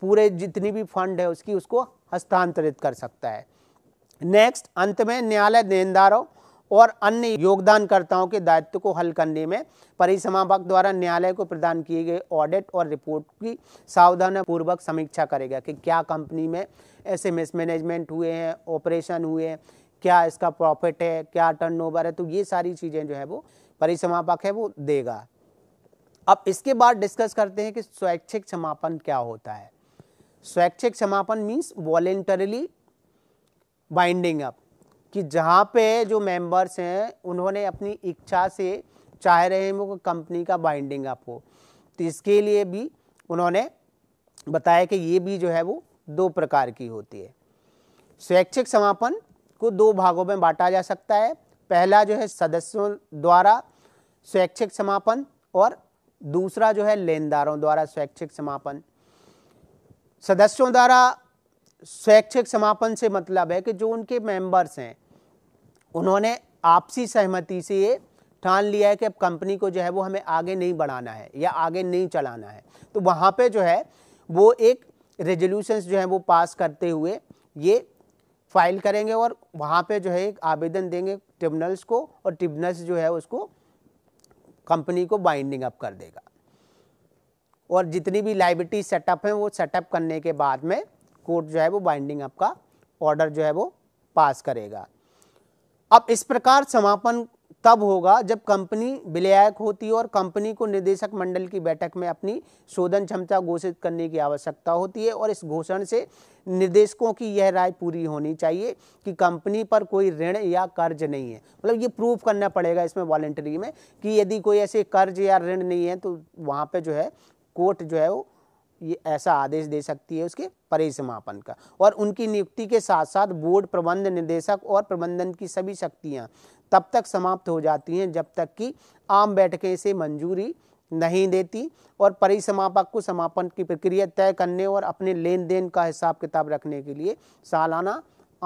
पूरे जितनी भी फंड है उसकी उसको हस्तांतरित कर सकता है नेक्स्ट अंत में न्यायालय देनदारों और अन्य योगदानकर्ताओं के दायित्व को हल करने में परिसमापक द्वारा न्यायालय को प्रदान किए गए ऑडिट और रिपोर्ट की सावधानपूर्वक समीक्षा करेगा कि क्या कंपनी में ऐसे मिसमैनेजमेंट हुए हैं ऑपरेशन हुए हैं क्या इसका प्रॉफिट है क्या टर्नओवर है तो ये सारी चीज़ें जो है वो परिसमापक है वो देगा अब इसके बाद डिस्कस करते हैं कि स्वैच्छिक समापन क्या होता है स्वैच्छिक समापन मीन्स वॉलेंटरली बाइंडिंग अप कि जहाँ पे जो मेंबर्स हैं उन्होंने अपनी इच्छा से चाह रहे हैं वो कंपनी का बाइंडिंग अप हो तो इसके लिए भी उन्होंने बताया कि ये भी जो है वो दो प्रकार की होती है स्वैच्छिक समापन को दो भागों में बांटा जा सकता है पहला जो है सदस्यों द्वारा स्वैच्छिक समापन और दूसरा जो है लेनदारों द्वारा स्वैच्छिक समापन सदस्यों द्वारा स्वैच्छिक समापन से मतलब है कि जो उनके मेंबर्स हैं उन्होंने आपसी सहमति से ये ठान लिया है कि अब कंपनी को जो है वो हमें आगे नहीं बढ़ाना है या आगे नहीं चलाना है तो वहाँ पे जो है वो एक रेजोल्यूशंस जो है वो पास करते हुए ये फाइल करेंगे और वहाँ पे जो है एक आवेदन देंगे ट्रिब्यूनल्स को और ट्रिब्यूनल्स जो है उसको कंपनी को बाइंडिंग अप कर देगा और जितनी भी लाइबिलिटी सेटअप हैं वो सेटअप करने के बाद में कोर्ट जो है वो बाइंडिंग आपका ऑर्डर जो है वो पास करेगा अब इस प्रकार समापन तब होगा जब कंपनी विलयक होती है और कंपनी को निदेशक मंडल की बैठक में अपनी शोधन क्षमता घोषित करने की आवश्यकता होती है और इस घोषण से निदेशकों की यह राय पूरी होनी चाहिए कि कंपनी पर कोई ऋण या कर्ज नहीं है मतलब ये प्रूव करना पड़ेगा इसमें वॉलेंटरी में कि यदि कोई ऐसे कर्ज या ऋण नहीं है तो वहाँ पर जो है कोर्ट जो है वो ये ऐसा आदेश दे सकती है उसके परिसमापन का और उनकी नियुक्ति के साथ साथ बोर्ड प्रबंध निदेशक और प्रबंधन की सभी शक्तियाँ तब तक समाप्त हो जाती हैं जब तक कि आम बैठकें से मंजूरी नहीं देती और परिसमापक को समापन की प्रक्रिया तय करने और अपने लेन देन का हिसाब किताब रखने के लिए सालाना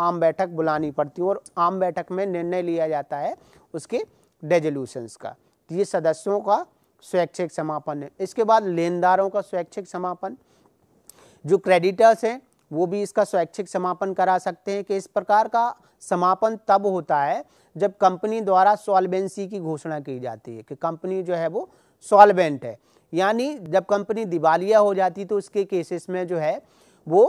आम बैठक बुलानी पड़ती है और आम बैठक में निर्णय लिया जाता है उसके रेजोल्यूशंस का ये सदस्यों का स्वैच्छिक समापन है इसके बाद लेनदारों का स्वैच्छिक समापन जो क्रेडिटर्स हैं वो भी इसका स्वैच्छिक समापन करा सकते हैं कि इस प्रकार का समापन तब होता है जब कंपनी द्वारा सॉल्वेंसी की घोषणा की जाती है कि कंपनी जो है वो सॉल्वेंट है यानी जब कंपनी दिवालिया हो जाती तो उसके केसेस में जो है वो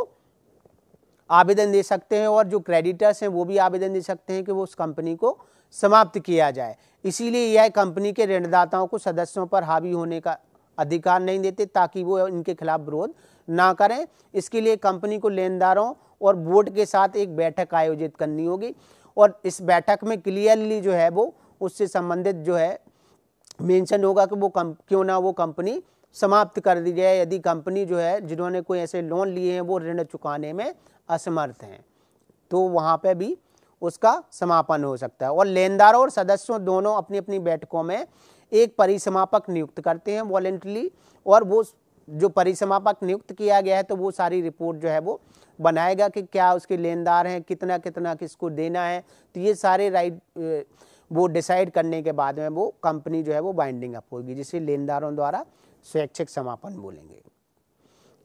आवेदन दे सकते हैं और जो क्रेडिटर्स हैं वो भी आवेदन दे सकते हैं कि वो उस कंपनी को समाप्त किया जाए इसीलिए यह कंपनी के ऋणदाताओं को सदस्यों पर हावी होने का अधिकार नहीं देते ताकि वो इनके खिलाफ विरोध ना करें इसके लिए कंपनी को लेनदारों और बोर्ड के साथ एक बैठक आयोजित करनी होगी और इस बैठक में क्लियरली जो है वो उससे संबंधित जो है मेंशन होगा कि वो कम क्यों ना वो कंपनी समाप्त कर दी जाए यदि कंपनी जो है जिन्होंने कोई ऐसे लोन लिए हैं वो ऋण चुकाने में असमर्थ हैं तो वहाँ पे भी उसका समापन हो सकता है और लेनदारों और सदस्यों दोनों अपनी अपनी बैठकों में एक परिसमापक नियुक्त करते हैं वॉलेंट्रली और वो जो परिसमापक नियुक्त किया गया है तो वो सारी रिपोर्ट जो है वो बनाएगा कि क्या उसके लेनदार हैं कितना कितना किसको देना है तो ये सारे राइट वो डिसाइड करने के बाद में वो कंपनी जो है वो बाइंडिंग अप होगी जिसे लेनदारों द्वारा स्वैच्छिक समापन बोलेंगे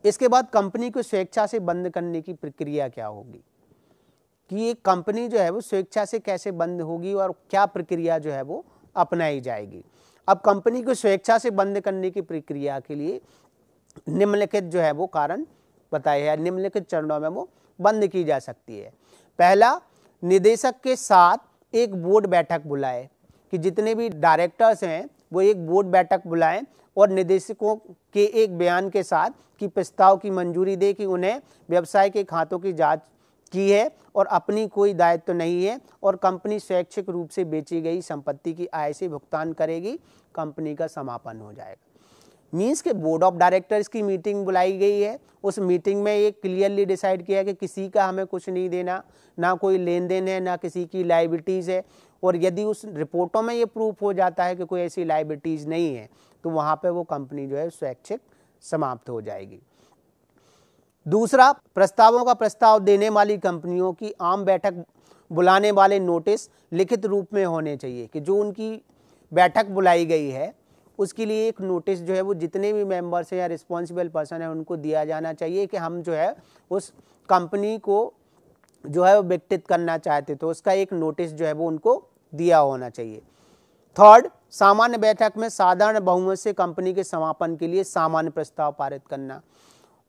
इसके बाद कंपनी को स्वेच्छा से बंद करने की प्रक्रिया क्या होगी कि ये कंपनी जो है वो स्वेच्छा से कैसे बंद होगी और क्या प्रक्रिया जो है वो अपनाई जाएगी अब कंपनी को स्वेच्छा से बंद करने की प्रक्रिया के लिए निम्नलिखित जो है वो कारण बताए हैं निम्नलिखित चरणों में वो बंद की जा सकती है पहला निदेशक के साथ एक बोर्ड बैठक बुलाए कि जितने भी डायरेक्टर्स हैं वो एक बोर्ड बैठक बुलाएं और निदेशकों के एक बयान के साथ कि प्रस्ताव की मंजूरी दे कि उन्हें व्यवसाय के खातों की जांच की है और अपनी कोई दायित्व तो नहीं है और कंपनी स्वैच्छिक रूप से बेची गई संपत्ति की आय से भुगतान करेगी कंपनी का समापन हो जाएगा मीन्स के बोर्ड ऑफ डायरेक्टर्स की मीटिंग बुलाई गई है उस मीटिंग में ये क्लियरली डिसाइड किया कि किसी का हमें कुछ नहीं देना ना कोई लेन देन है ना किसी की लाइबिलिटीज़ है और यदि उस रिपोर्टों में ये प्रूफ हो जाता है कि कोई ऐसी लाइबिलिटीज़ नहीं है तो वहाँ पे वो कंपनी जो है स्वैच्छिक समाप्त हो जाएगी दूसरा प्रस्तावों का प्रस्ताव देने वाली कंपनियों की आम बैठक बुलाने वाले नोटिस लिखित रूप में होने चाहिए कि जो उनकी बैठक बुलाई गई है उसके लिए एक नोटिस जो है वो जितने भी मेंबर्स हैं या रिस्पॉन्सिबल पर्सन है उनको दिया जाना चाहिए कि हम जो है उस कंपनी को जो है वो विकटित करना चाहते तो उसका एक नोटिस जो है वो उनको दिया होना चाहिए थर्ड सामान्य बैठक में साधारण बहुमत से कंपनी के समापन के लिए सामान्य प्रस्ताव पारित करना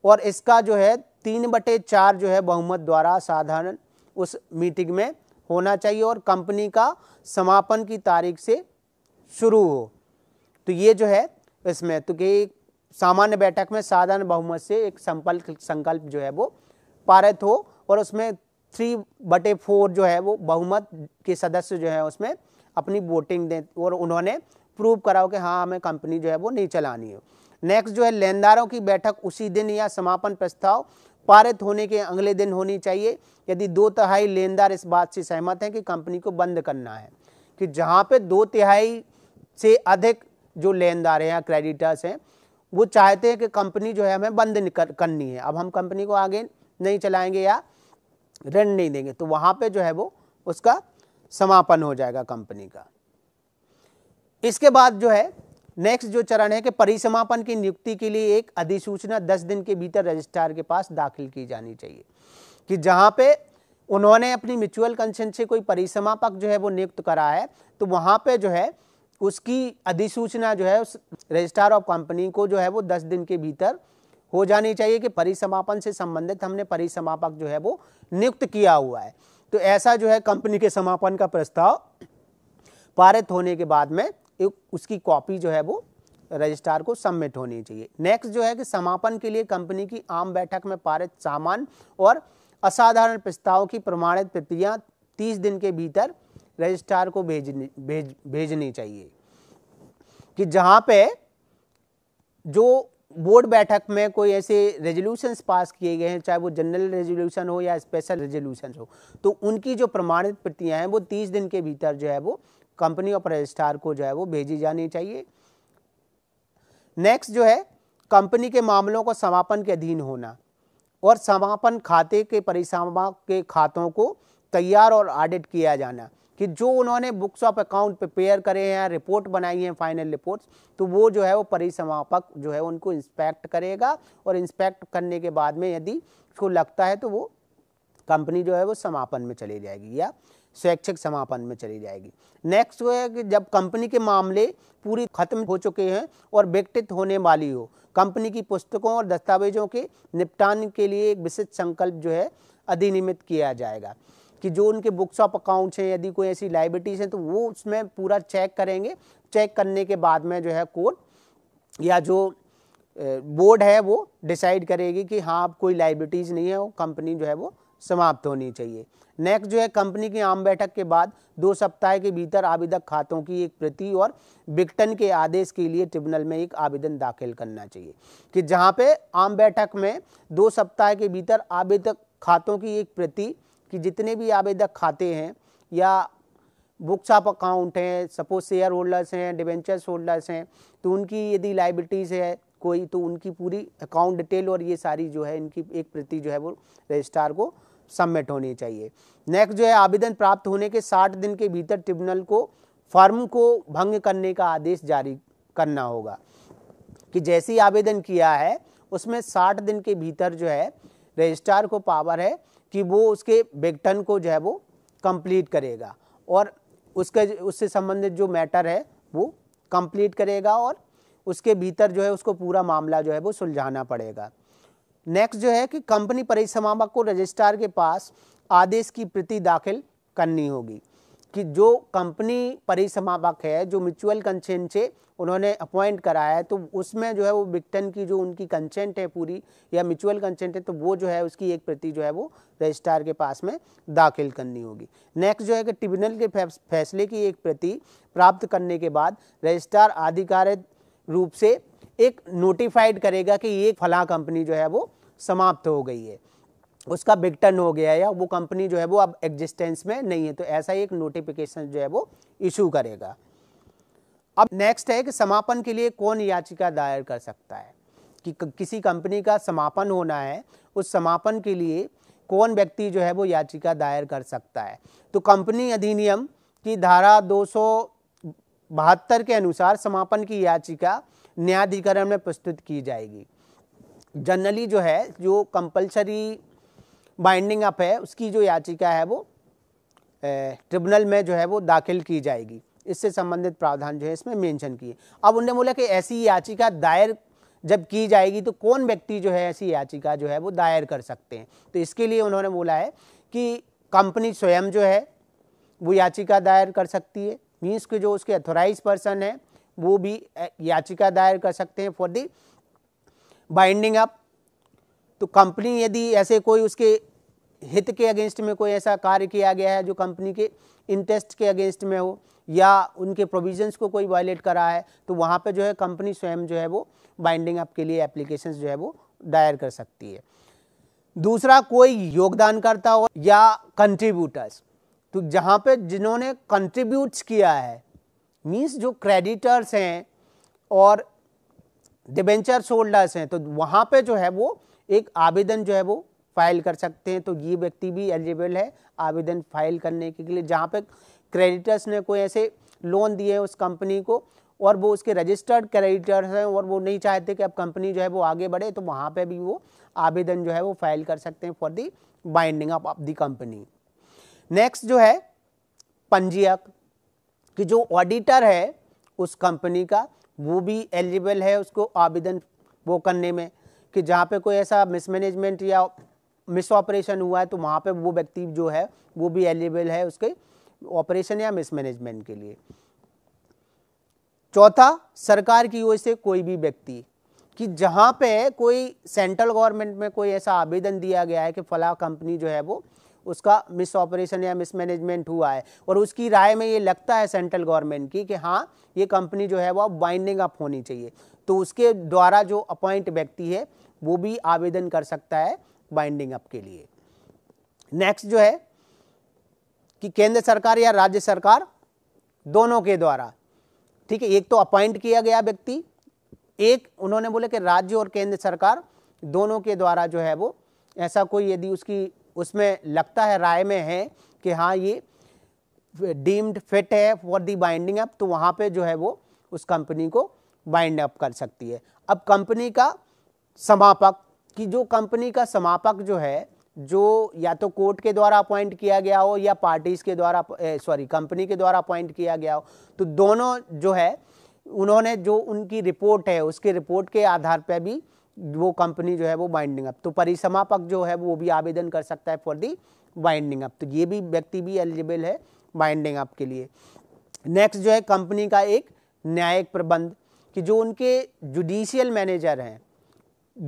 और इसका जो है तीन बटे चार जो है बहुमत द्वारा साधारण उस मीटिंग में होना चाहिए और कंपनी का समापन की तारीख से शुरू हो तो ये जो है इसमें तो कि सामान्य बैठक में साधारण बहुमत से एक संकल्प संकल्प जो है वो पारित हो और उसमें थ्री बटे फोर जो है वो बहुमत के सदस्य जो है उसमें अपनी वोटिंग दें और उन्होंने प्रूव कराओ कि हाँ हमें कंपनी जो है वो नहीं चलानी है नेक्स्ट जो है लेनदारों की बैठक उसी दिन या समापन प्रस्ताव पारित होने के अगले दिन होनी चाहिए यदि दो तिहाई लेनदार इस बात से सहमत हैं कि कंपनी को बंद करना है कि जहाँ पे दो तिहाई से अधिक जो लेनदार हैं या क्रेडिटर्स हैं वो चाहते हैं कि कंपनी जो है हमें बंद करनी है अब हम कंपनी को आगे नहीं चलाएंगे या ऋण नहीं देंगे तो वहाँ पे जो है वो उसका समापन हो जाएगा कंपनी का इसके बाद जो है नेक्स्ट जो चरण है कि परिसमापन की नियुक्ति के लिए एक अधिसूचना दस दिन के भीतर रजिस्ट्रार के पास दाखिल की जानी चाहिए कि जहाँ पे उन्होंने अपनी म्यूचुअल कंसन से कोई परिसमापक जो है वो नियुक्त करा है तो वहाँ पे जो है उसकी अधिसूचना जो है उस रजिस्ट्रार ऑफ कंपनी को जो है वो दस दिन के भीतर हो जानी चाहिए कि परिसमापन से संबंधित हमने परिसमापक जो है वो नियुक्त किया हुआ है तो ऐसा जो है कंपनी के समापन का प्रस्ताव पारित होने के बाद में एक उसकी कॉपी जो है वो रजिस्ट्रार को सबमिट होनी चाहिए नेक्स्ट जो है कि समापन के लिए कंपनी की आम बैठक में पारित सामान और असाधारण प्रस्ताव की प्रमाणित प्रतियाँ तीस दिन के भीतर रजिस्ट्रार को भेजनी भेज भेजनी चाहिए कि जहाँ पे जो बोर्ड बैठक में कोई ऐसे रेजोल्यूशंस पास किए गए हैं चाहे वो जनरल रेजोल्यूशन हो या स्पेशल रेजोल्यूशन हो तो उनकी जो प्रमाणित प्रतियाँ हैं वो तीस दिन के भीतर जो है वो कंपनी ऑफ रजिस्ट्रार को जो है वो भेजी जानी चाहिए नेक्स्ट जो है कंपनी के मामलों को समापन के अधीन होना और समापन खाते के परिसमा के खातों को तैयार और ऑडिट किया जाना कि जो उन्होंने बुक्स ऑफ अकाउंट प्रिपेयर करे हैं रिपोर्ट बनाई है फाइनल रिपोर्ट्स तो वो जो है वो परिसमापक जो है उनको इंस्पेक्ट करेगा और इंस्पेक्ट करने के बाद में यदि उसको लगता है तो वो कंपनी जो है वो समापन में चली जाएगी या स्वैच्छिक समापन में चली जाएगी नेक्स्ट वो है कि जब कंपनी के मामले पूरी खत्म हो चुके हैं और व्यक्तित होने वाली हो कंपनी की पुस्तकों और दस्तावेजों के निपटान के लिए एक विशिष्ट संकल्प जो है अधिनियमित किया जाएगा कि जो उनके बुक्स ऑफ अकाउंट्स हैं यदि कोई ऐसी लाइबिलिटीज़ हैं तो वो उसमें पूरा चेक करेंगे चेक करने के बाद में जो है कोर्ट या जो बोर्ड है वो डिसाइड करेगी कि हाँ अब कोई लाइबिलिटीज़ नहीं है वो कंपनी जो है वो समाप्त होनी चाहिए नेक्स्ट जो है कंपनी की आम बैठक के बाद दो सप्ताह के भीतर आवेदक खातों की एक प्रति और बिकटन के आदेश के लिए ट्रिब्यूनल में एक आवेदन दाखिल करना चाहिए कि जहाँ पे आम बैठक में दो सप्ताह के भीतर आवेदक खातों की एक प्रति कि जितने भी आवेदक खाते हैं या बुक्स ऑफ अकाउंट हैं सपोज शेयर होल्डर्स हैं डिवेंचर्स होल्डर्स हैं तो उनकी यदि लाइबिलिटीज़ है कोई तो उनकी पूरी अकाउंट डिटेल और ये सारी जो है इनकी एक प्रति जो है वो रजिस्ट्रार को सबमिट होनी चाहिए नेक्स्ट जो है आवेदन प्राप्त होने के 60 दिन के भीतर ट्रिब्यूनल को फर्म को भंग करने का आदेश जारी करना होगा कि जैसे ही आवेदन किया है उसमें 60 दिन के भीतर जो है रजिस्ट्रार को पावर है कि वो उसके बेगटन को जो है वो कंप्लीट करेगा और उसके उससे संबंधित जो मैटर है वो कंप्लीट करेगा और उसके भीतर जो है उसको पूरा मामला जो है वो सुलझाना पड़ेगा नेक्स्ट जो है कि कंपनी परिसमापक को रजिस्ट्रार के पास आदेश की प्रति दाखिल करनी होगी कि जो कंपनी परिसमापक है जो म्यूचुअल कंसेंट से उन्होंने अपॉइंट कराया है तो उसमें जो है वो बिक्टन की जो उनकी कंसेंट है पूरी या म्यूचुअल कंसेंट है तो वो जो है उसकी एक प्रति जो है वो रजिस्ट्रार के पास में दाखिल करनी होगी नेक्स्ट जो है कि ट्रिब्यूनल के फैसले की एक प्रति प्राप्त करने के बाद रजिस्ट्रार आधिकारिक रूप से एक नोटिफाइड करेगा कि ये फला कंपनी जो है वो समाप्त हो गई है उसका बिगटन हो गया या वो कंपनी जो है वो अब एग्जिस्टेंस में नहीं है तो ऐसा ही एक नोटिफिकेशन जो है वो इशू करेगा अब नेक्स्ट है कि समापन के लिए कौन याचिका दायर कर सकता है कि किसी कंपनी का समापन होना है उस समापन के लिए कौन व्यक्ति जो है वो याचिका दायर कर सकता है तो कंपनी अधिनियम की धारा दो के अनुसार समापन की याचिका न्यायाधिकरण में प्रस्तुत की जाएगी जनरली जो है जो कंपलसरी बाइंडिंग अप है उसकी जो याचिका है वो ट्रिब्यूनल में जो है वो दाखिल की जाएगी इससे संबंधित प्रावधान जो है इसमें मेंशन किए अब उन्होंने बोला कि ऐसी याचिका दायर जब की जाएगी तो कौन व्यक्ति जो है ऐसी याचिका जो है वो दायर कर सकते हैं तो इसके लिए उन्होंने बोला है कि कंपनी स्वयं जो है वो याचिका दायर कर सकती है मीन्स के जो उसके अथोराइज पर्सन है वो भी याचिका दायर कर सकते हैं फॉर दी बाइंडिंग अप तो कंपनी यदि ऐसे कोई उसके हित के अगेंस्ट में कोई ऐसा कार्य किया गया है जो कंपनी के इंटरेस्ट के अगेंस्ट में हो या उनके प्रोविजंस को कोई वायलेट करा है तो वहाँ पे जो है कंपनी स्वयं जो है वो बाइंडिंग अप के लिए एप्लीकेशन जो है वो दायर कर सकती है दूसरा कोई योगदानकर्ता हो या कंट्रीब्यूटर्स तो जहाँ पे जिन्होंने कंट्रीब्यूट्स किया है मीन्स जो क्रेडिटर्स हैं और डिबेंचर होल्डर्स हैं तो वहाँ पे जो है वो एक आवेदन जो है वो फाइल कर सकते हैं तो ये व्यक्ति भी एलिजिबल है आवेदन फाइल करने के लिए जहाँ पे क्रेडिटर्स ने कोई ऐसे लोन दिए उस कंपनी को और वो उसके रजिस्टर्ड क्रेडिटर्स हैं और वो नहीं चाहते कि अब कंपनी जो है वो आगे बढ़े तो वहाँ पर भी वो आवेदन जो है वो फाइल कर सकते हैं for the winding up of the company next जो है पंजीयक कि जो ऑडिटर है उस कंपनी का वो भी एलिजिबल है उसको आवेदन वो करने में कि जहाँ पे कोई ऐसा मिसमैनेजमेंट या मिस ऑपरेशन हुआ है तो वहाँ पे वो व्यक्ति जो है वो भी एलिजिबल है उसके ऑपरेशन या मिसमैनेजमेंट के लिए चौथा सरकार की ओर से कोई भी व्यक्ति कि जहाँ पे कोई सेंट्रल गवर्नमेंट में कोई ऐसा आवेदन दिया गया है कि फला कंपनी जो है वो उसका मिस ऑपरेशन या मिसमैनेजमेंट हुआ है और उसकी राय में ये लगता है सेंट्रल गवर्नमेंट की कि हाँ ये कंपनी जो है वो बाइंडिंग अप होनी चाहिए तो उसके द्वारा जो अपॉइंट व्यक्ति है वो भी आवेदन कर सकता है बाइंडिंग अप के लिए नेक्स्ट जो है कि केंद्र सरकार या राज्य सरकार दोनों के द्वारा ठीक है एक तो अपॉइंट किया गया व्यक्ति एक उन्होंने बोले कि राज्य और केंद्र सरकार दोनों के द्वारा जो है वो ऐसा कोई यदि उसकी उसमें लगता है राय में है कि हाँ ये डीम्ड फिट है फॉर दी बाइंडिंग अप तो वहाँ पे जो है वो उस कंपनी को बाइंड अप कर सकती है अब कंपनी का समापक कि जो कंपनी का समापक जो है जो या तो कोर्ट के द्वारा अपॉइंट किया गया हो या पार्टीज के द्वारा सॉरी कंपनी के द्वारा अपॉइंट किया गया हो तो दोनों जो है उन्होंने जो उनकी रिपोर्ट है उसके रिपोर्ट के आधार पर भी वो कंपनी जो है वो बाइंडिंग अप तो परिसमापक जो है वो भी आवेदन कर सकता है फॉर दी बाइंडिंग अप तो ये भी व्यक्ति भी एलिजिबल है बाइंडिंग अप के लिए नेक्स्ट जो है कंपनी का एक न्यायिक प्रबंध कि जो उनके जुडिशियल मैनेजर हैं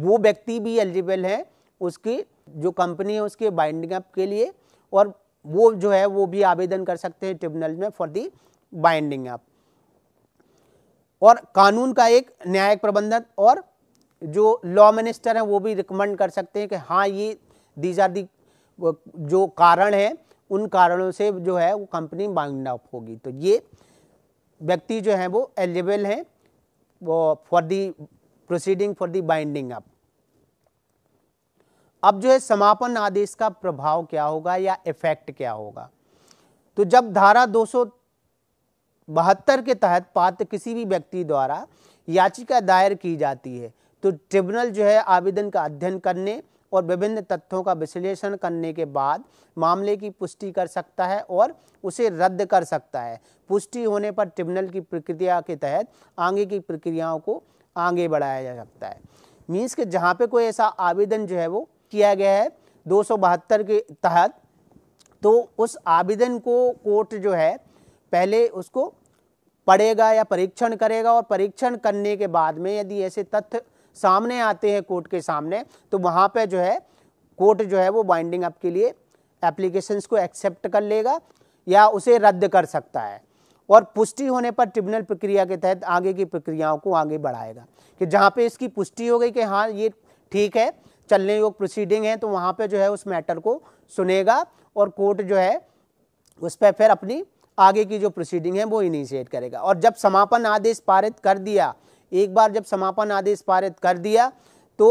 वो व्यक्ति भी एलिजिबल है उसकी जो कंपनी है उसके बाइंडिंग अप के लिए और वो जो है वो भी आवेदन कर सकते हैं ट्रिब्यूनल में फॉर दी बाइंडिंग अप और कानून का एक न्यायिक प्रबंधन और जो लॉ मिनिस्टर हैं वो भी रिकमेंड कर सकते हैं कि हाँ ये दीज आर दी जो कारण है उन कारणों से जो है वो कंपनी बाइंड अप होगी तो ये व्यक्ति जो है वो एलिजिबल हैं वो for the proceeding for the winding up अब जो है समापन आदेश का प्रभाव क्या होगा या इफेक्ट क्या होगा तो जब धारा दो बहत्तर के तहत पात्र किसी भी व्यक्ति द्वारा याचिका दायर की जाती है तो ट्रिब्यूनल जो है आवेदन का अध्ययन करने और विभिन्न तथ्यों का विश्लेषण करने के बाद मामले की पुष्टि कर सकता है और उसे रद्द कर सकता है पुष्टि होने पर ट्रिब्यूनल की प्रक्रिया के तहत आगे की प्रक्रियाओं को आगे बढ़ाया जा सकता है मीन्स के जहाँ पे कोई ऐसा आवेदन जो है वो किया गया है दो के तहत तो उस आवेदन को कोर्ट जो है पहले उसको पढ़ेगा या परीक्षण करेगा और परीक्षण करने के बाद में यदि ऐसे तथ्य सामने आते हैं कोर्ट के सामने तो वहाँ पर जो है कोर्ट जो है वो बाइंडिंग अप के लिए एप्लीकेशंस को एक्सेप्ट कर लेगा या उसे रद्द कर सकता है और पुष्टि होने पर ट्रिब्यूनल प्रक्रिया के तहत आगे की प्रक्रियाओं को आगे बढ़ाएगा कि जहाँ पे इसकी पुष्टि हो गई कि हाँ ये ठीक है चलने योग प्रोसीडिंग है तो वहाँ पे जो है उस मैटर को सुनेगा और कोर्ट जो है उस पर फिर अपनी आगे की जो प्रोसीडिंग है वो इनिशिएट करेगा और जब समापन आदेश पारित कर दिया एक बार जब समापन आदेश पारित कर दिया तो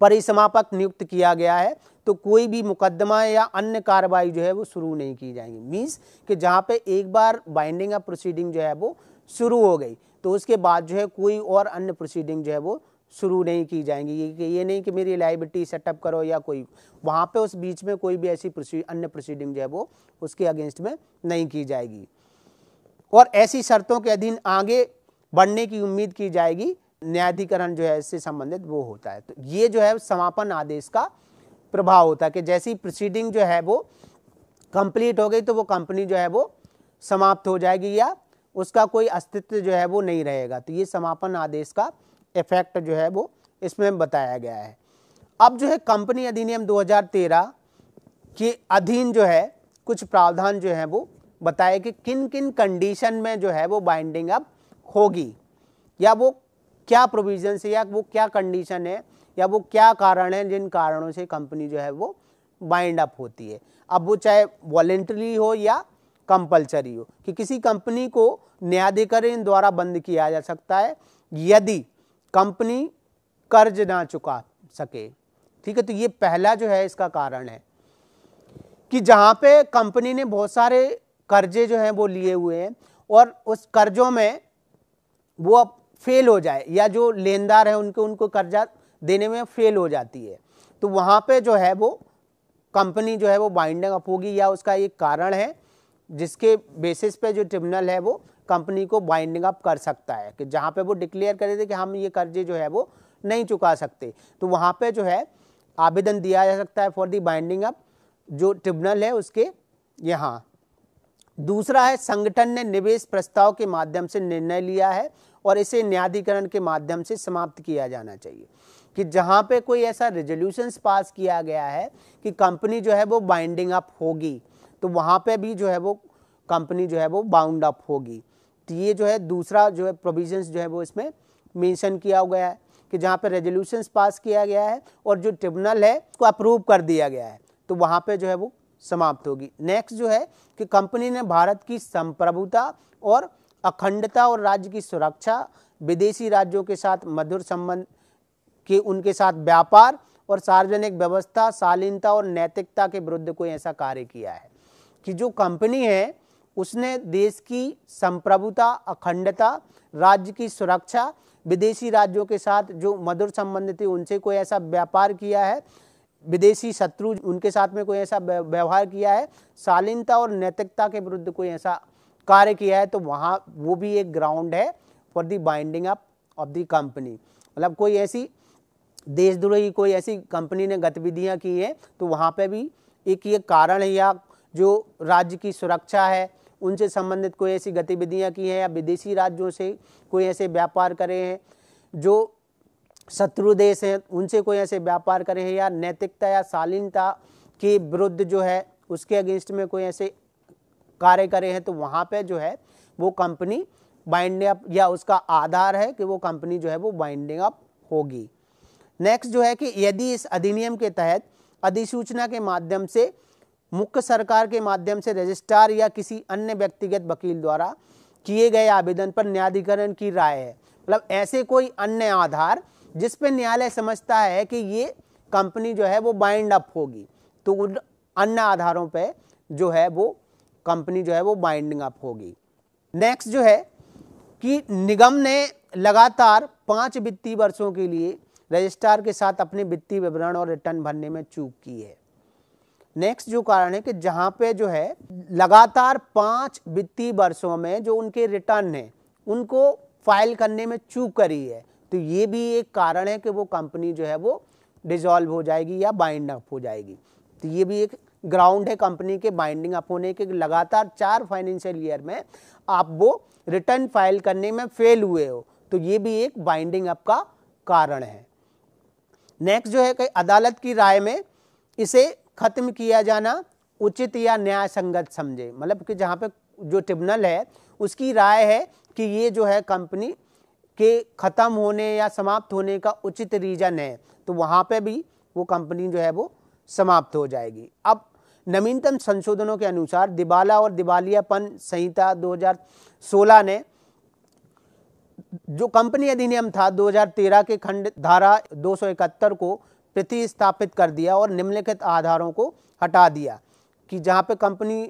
परिसमापक नियुक्त किया गया है तो कोई भी मुकदमा या अन्य कार्रवाई जो है वो शुरू नहीं की जाएगी मीन्स कि जहाँ पे एक बार बाइंडिंग ऑफ प्रोसीडिंग जो है वो शुरू हो गई तो उसके बाद जो है कोई और अन्य प्रोसीडिंग जो है वो शुरू नहीं की जाएंगी ये ये नहीं कि मेरी लाइबिलिटी सेटअप करो या कोई वहाँ पे उस बीच में कोई भी ऐसी प्रोसी, अन्य प्रोसीडिंग जो है वो उसके अगेंस्ट में नहीं की जाएगी और ऐसी शर्तों के अधीन आगे बढ़ने की उम्मीद की जाएगी न्यायाधिकरण जो है इससे संबंधित वो होता है तो ये जो है समापन आदेश का प्रभाव होता है कि जैसी प्रोसीडिंग जो है वो कंप्लीट हो गई तो वो कंपनी जो है वो समाप्त हो जाएगी या उसका कोई अस्तित्व जो है वो नहीं रहेगा तो ये समापन आदेश का इफेक्ट जो है वो इसमें बताया गया है अब जो है कंपनी अधिनियम 2013 के अधीन जो है कुछ प्रावधान जो है वो बताए कि किन किन कंडीशन में जो है वो बाइंडिंग अब होगी या वो क्या प्रोविजन है या वो क्या कंडीशन है या वो क्या कारण है जिन कारणों से कंपनी जो है वो बाइंड अप होती है अब वो चाहे वॉलेंट्री हो या कंपलसरी हो कि किसी कंपनी को न्यायाधिकरण द्वारा बंद किया जा सकता है यदि कंपनी कर्ज ना चुका सके ठीक है तो ये पहला जो है इसका कारण है कि जहाँ पे कंपनी ने बहुत सारे कर्जे जो हैं वो लिए हुए हैं और उस कर्जों में वो अब फेल हो जाए या जो लेनदार है उनको उनको कर्जा देने में फेल हो जाती है तो वहाँ पे जो है वो कंपनी जो है वो बाइंडिंग अप होगी या उसका एक कारण है जिसके बेसिस पे जो ट्रिब्यूनल है वो कंपनी को बाइंडिंग अप कर सकता है कि जहाँ पे वो डिक्लेयर करे थे कि हम ये कर्जे जो है वो नहीं चुका सकते तो वहाँ पे जो है आवेदन दिया जा सकता है फॉर दी बाइंडिंग अप जो ट्रिब्यूनल है उसके यहाँ दूसरा है संगठन ने निवेश प्रस्ताव के माध्यम से निर्णय लिया है और इसे न्यायाधिकरण के माध्यम से समाप्त किया जाना चाहिए कि जहाँ पे कोई ऐसा रेजोल्यूशंस पास किया गया है कि कंपनी जो है वो बाइंडिंग अप होगी तो वहाँ पे भी जो है वो कंपनी जो है वो बाउंड अप होगी तो ये जो है दूसरा जो है प्रोविजन जो है वो इसमें मेंशन किया गया है कि जहाँ पे रेजोल्यूशंस पास किया गया है और जो ट्रिब्यूनल है उसको अप्रूव कर दिया गया है तो वहाँ पर जो है वो समाप्त होगी नेक्स्ट जो है कि कंपनी ने भारत की संप्रभुता और अखंडता और राज्य की सुरक्षा विदेशी राज्यों के साथ मधुर संबंध के उनके साथ व्यापार और सार्वजनिक व्यवस्था शालीनता और नैतिकता के विरुद्ध कोई ऐसा कार्य किया है कि जो कंपनी है उसने देश की संप्रभुता अखंडता राज्य की सुरक्षा विदेशी राज्यों के साथ जो मधुर संबंध थे उनसे कोई ऐसा व्यापार किया है विदेशी शत्रु उनके साथ में कोई ऐसा व्यवहार किया है शालीनता और नैतिकता के विरुद्ध कोई ऐसा कार्य किया है तो वहाँ वो भी एक ग्राउंड है for the winding up of the company मतलब कोई ऐसी देशद्रोही कोई ऐसी कंपनी ने गतिविधियाँ की हैं तो वहाँ पे भी एक ये कारण है या जो राज्य की सुरक्षा है उनसे संबंधित कोई ऐसी गतिविधियाँ की हैं या विदेशी राज्यों से कोई ऐसे व्यापार करे हैं जो शत्रु देश हैं उनसे कोई ऐसे व्यापार करे हैं या नैतिकता या शालीनता के विरुद्ध जो है उसके अगेंस्ट में कोई ऐसे कार्य करे हैं तो वहाँ पे जो है वो कंपनी बाइंडिंग अप या उसका आधार है कि वो कंपनी जो है वो बाइंडिंग अप होगी नेक्स्ट जो है कि यदि इस अधिनियम के तहत अधिसूचना के माध्यम से मुख्य सरकार के माध्यम से रजिस्ट्रार या किसी अन्य व्यक्तिगत वकील द्वारा किए गए आवेदन पर न्यायाधिकरण की राय है मतलब ऐसे कोई अन्य आधार जिस पर न्यायालय समझता है कि ये कंपनी जो है वो बाइंड अप होगी तो उन अन्य आधारों पर जो है वो कंपनी जो है वो बाइंडिंग अप होगी नेक्स्ट जो है कि निगम ने लगातार पाँच वित्तीय वर्षों के लिए रजिस्ट्रार के साथ अपने वित्तीय विवरण और रिटर्न भरने में चूक की है नेक्स्ट जो कारण है कि जहाँ पे जो है लगातार पाँच वित्तीय वर्षों में जो उनके रिटर्न है उनको फाइल करने में चूक करी है तो ये भी एक कारण है कि वो कंपनी जो है वो डिजॉल्व हो जाएगी या बाइंड अप हो जाएगी तो ये भी एक ग्राउंड है कंपनी के बाइंडिंग अप होने के लगातार चार फाइनेंशियल ईयर में आप वो रिटर्न फाइल करने में फेल हुए हो तो ये भी एक बाइंडिंग अप का कारण है नेक्स्ट जो है कि अदालत की राय में इसे ख़त्म किया जाना उचित या न्याय संगत समझे मतलब कि जहाँ पे जो ट्रिब्यूनल है उसकी राय है कि ये जो है कंपनी के ख़त्म होने या समाप्त होने का उचित रीज़न है तो वहाँ पे भी वो कंपनी जो है वो समाप्त हो जाएगी अब नवीनतम संशोधनों के अनुसार दिबाला और दिवालियापन संहिता 2016 ने जो कंपनी अधिनियम था 2013 के खंड धारा 271 को प्रतिस्थापित कर दिया और निम्नलिखित आधारों को हटा दिया कि जहाँ पे कंपनी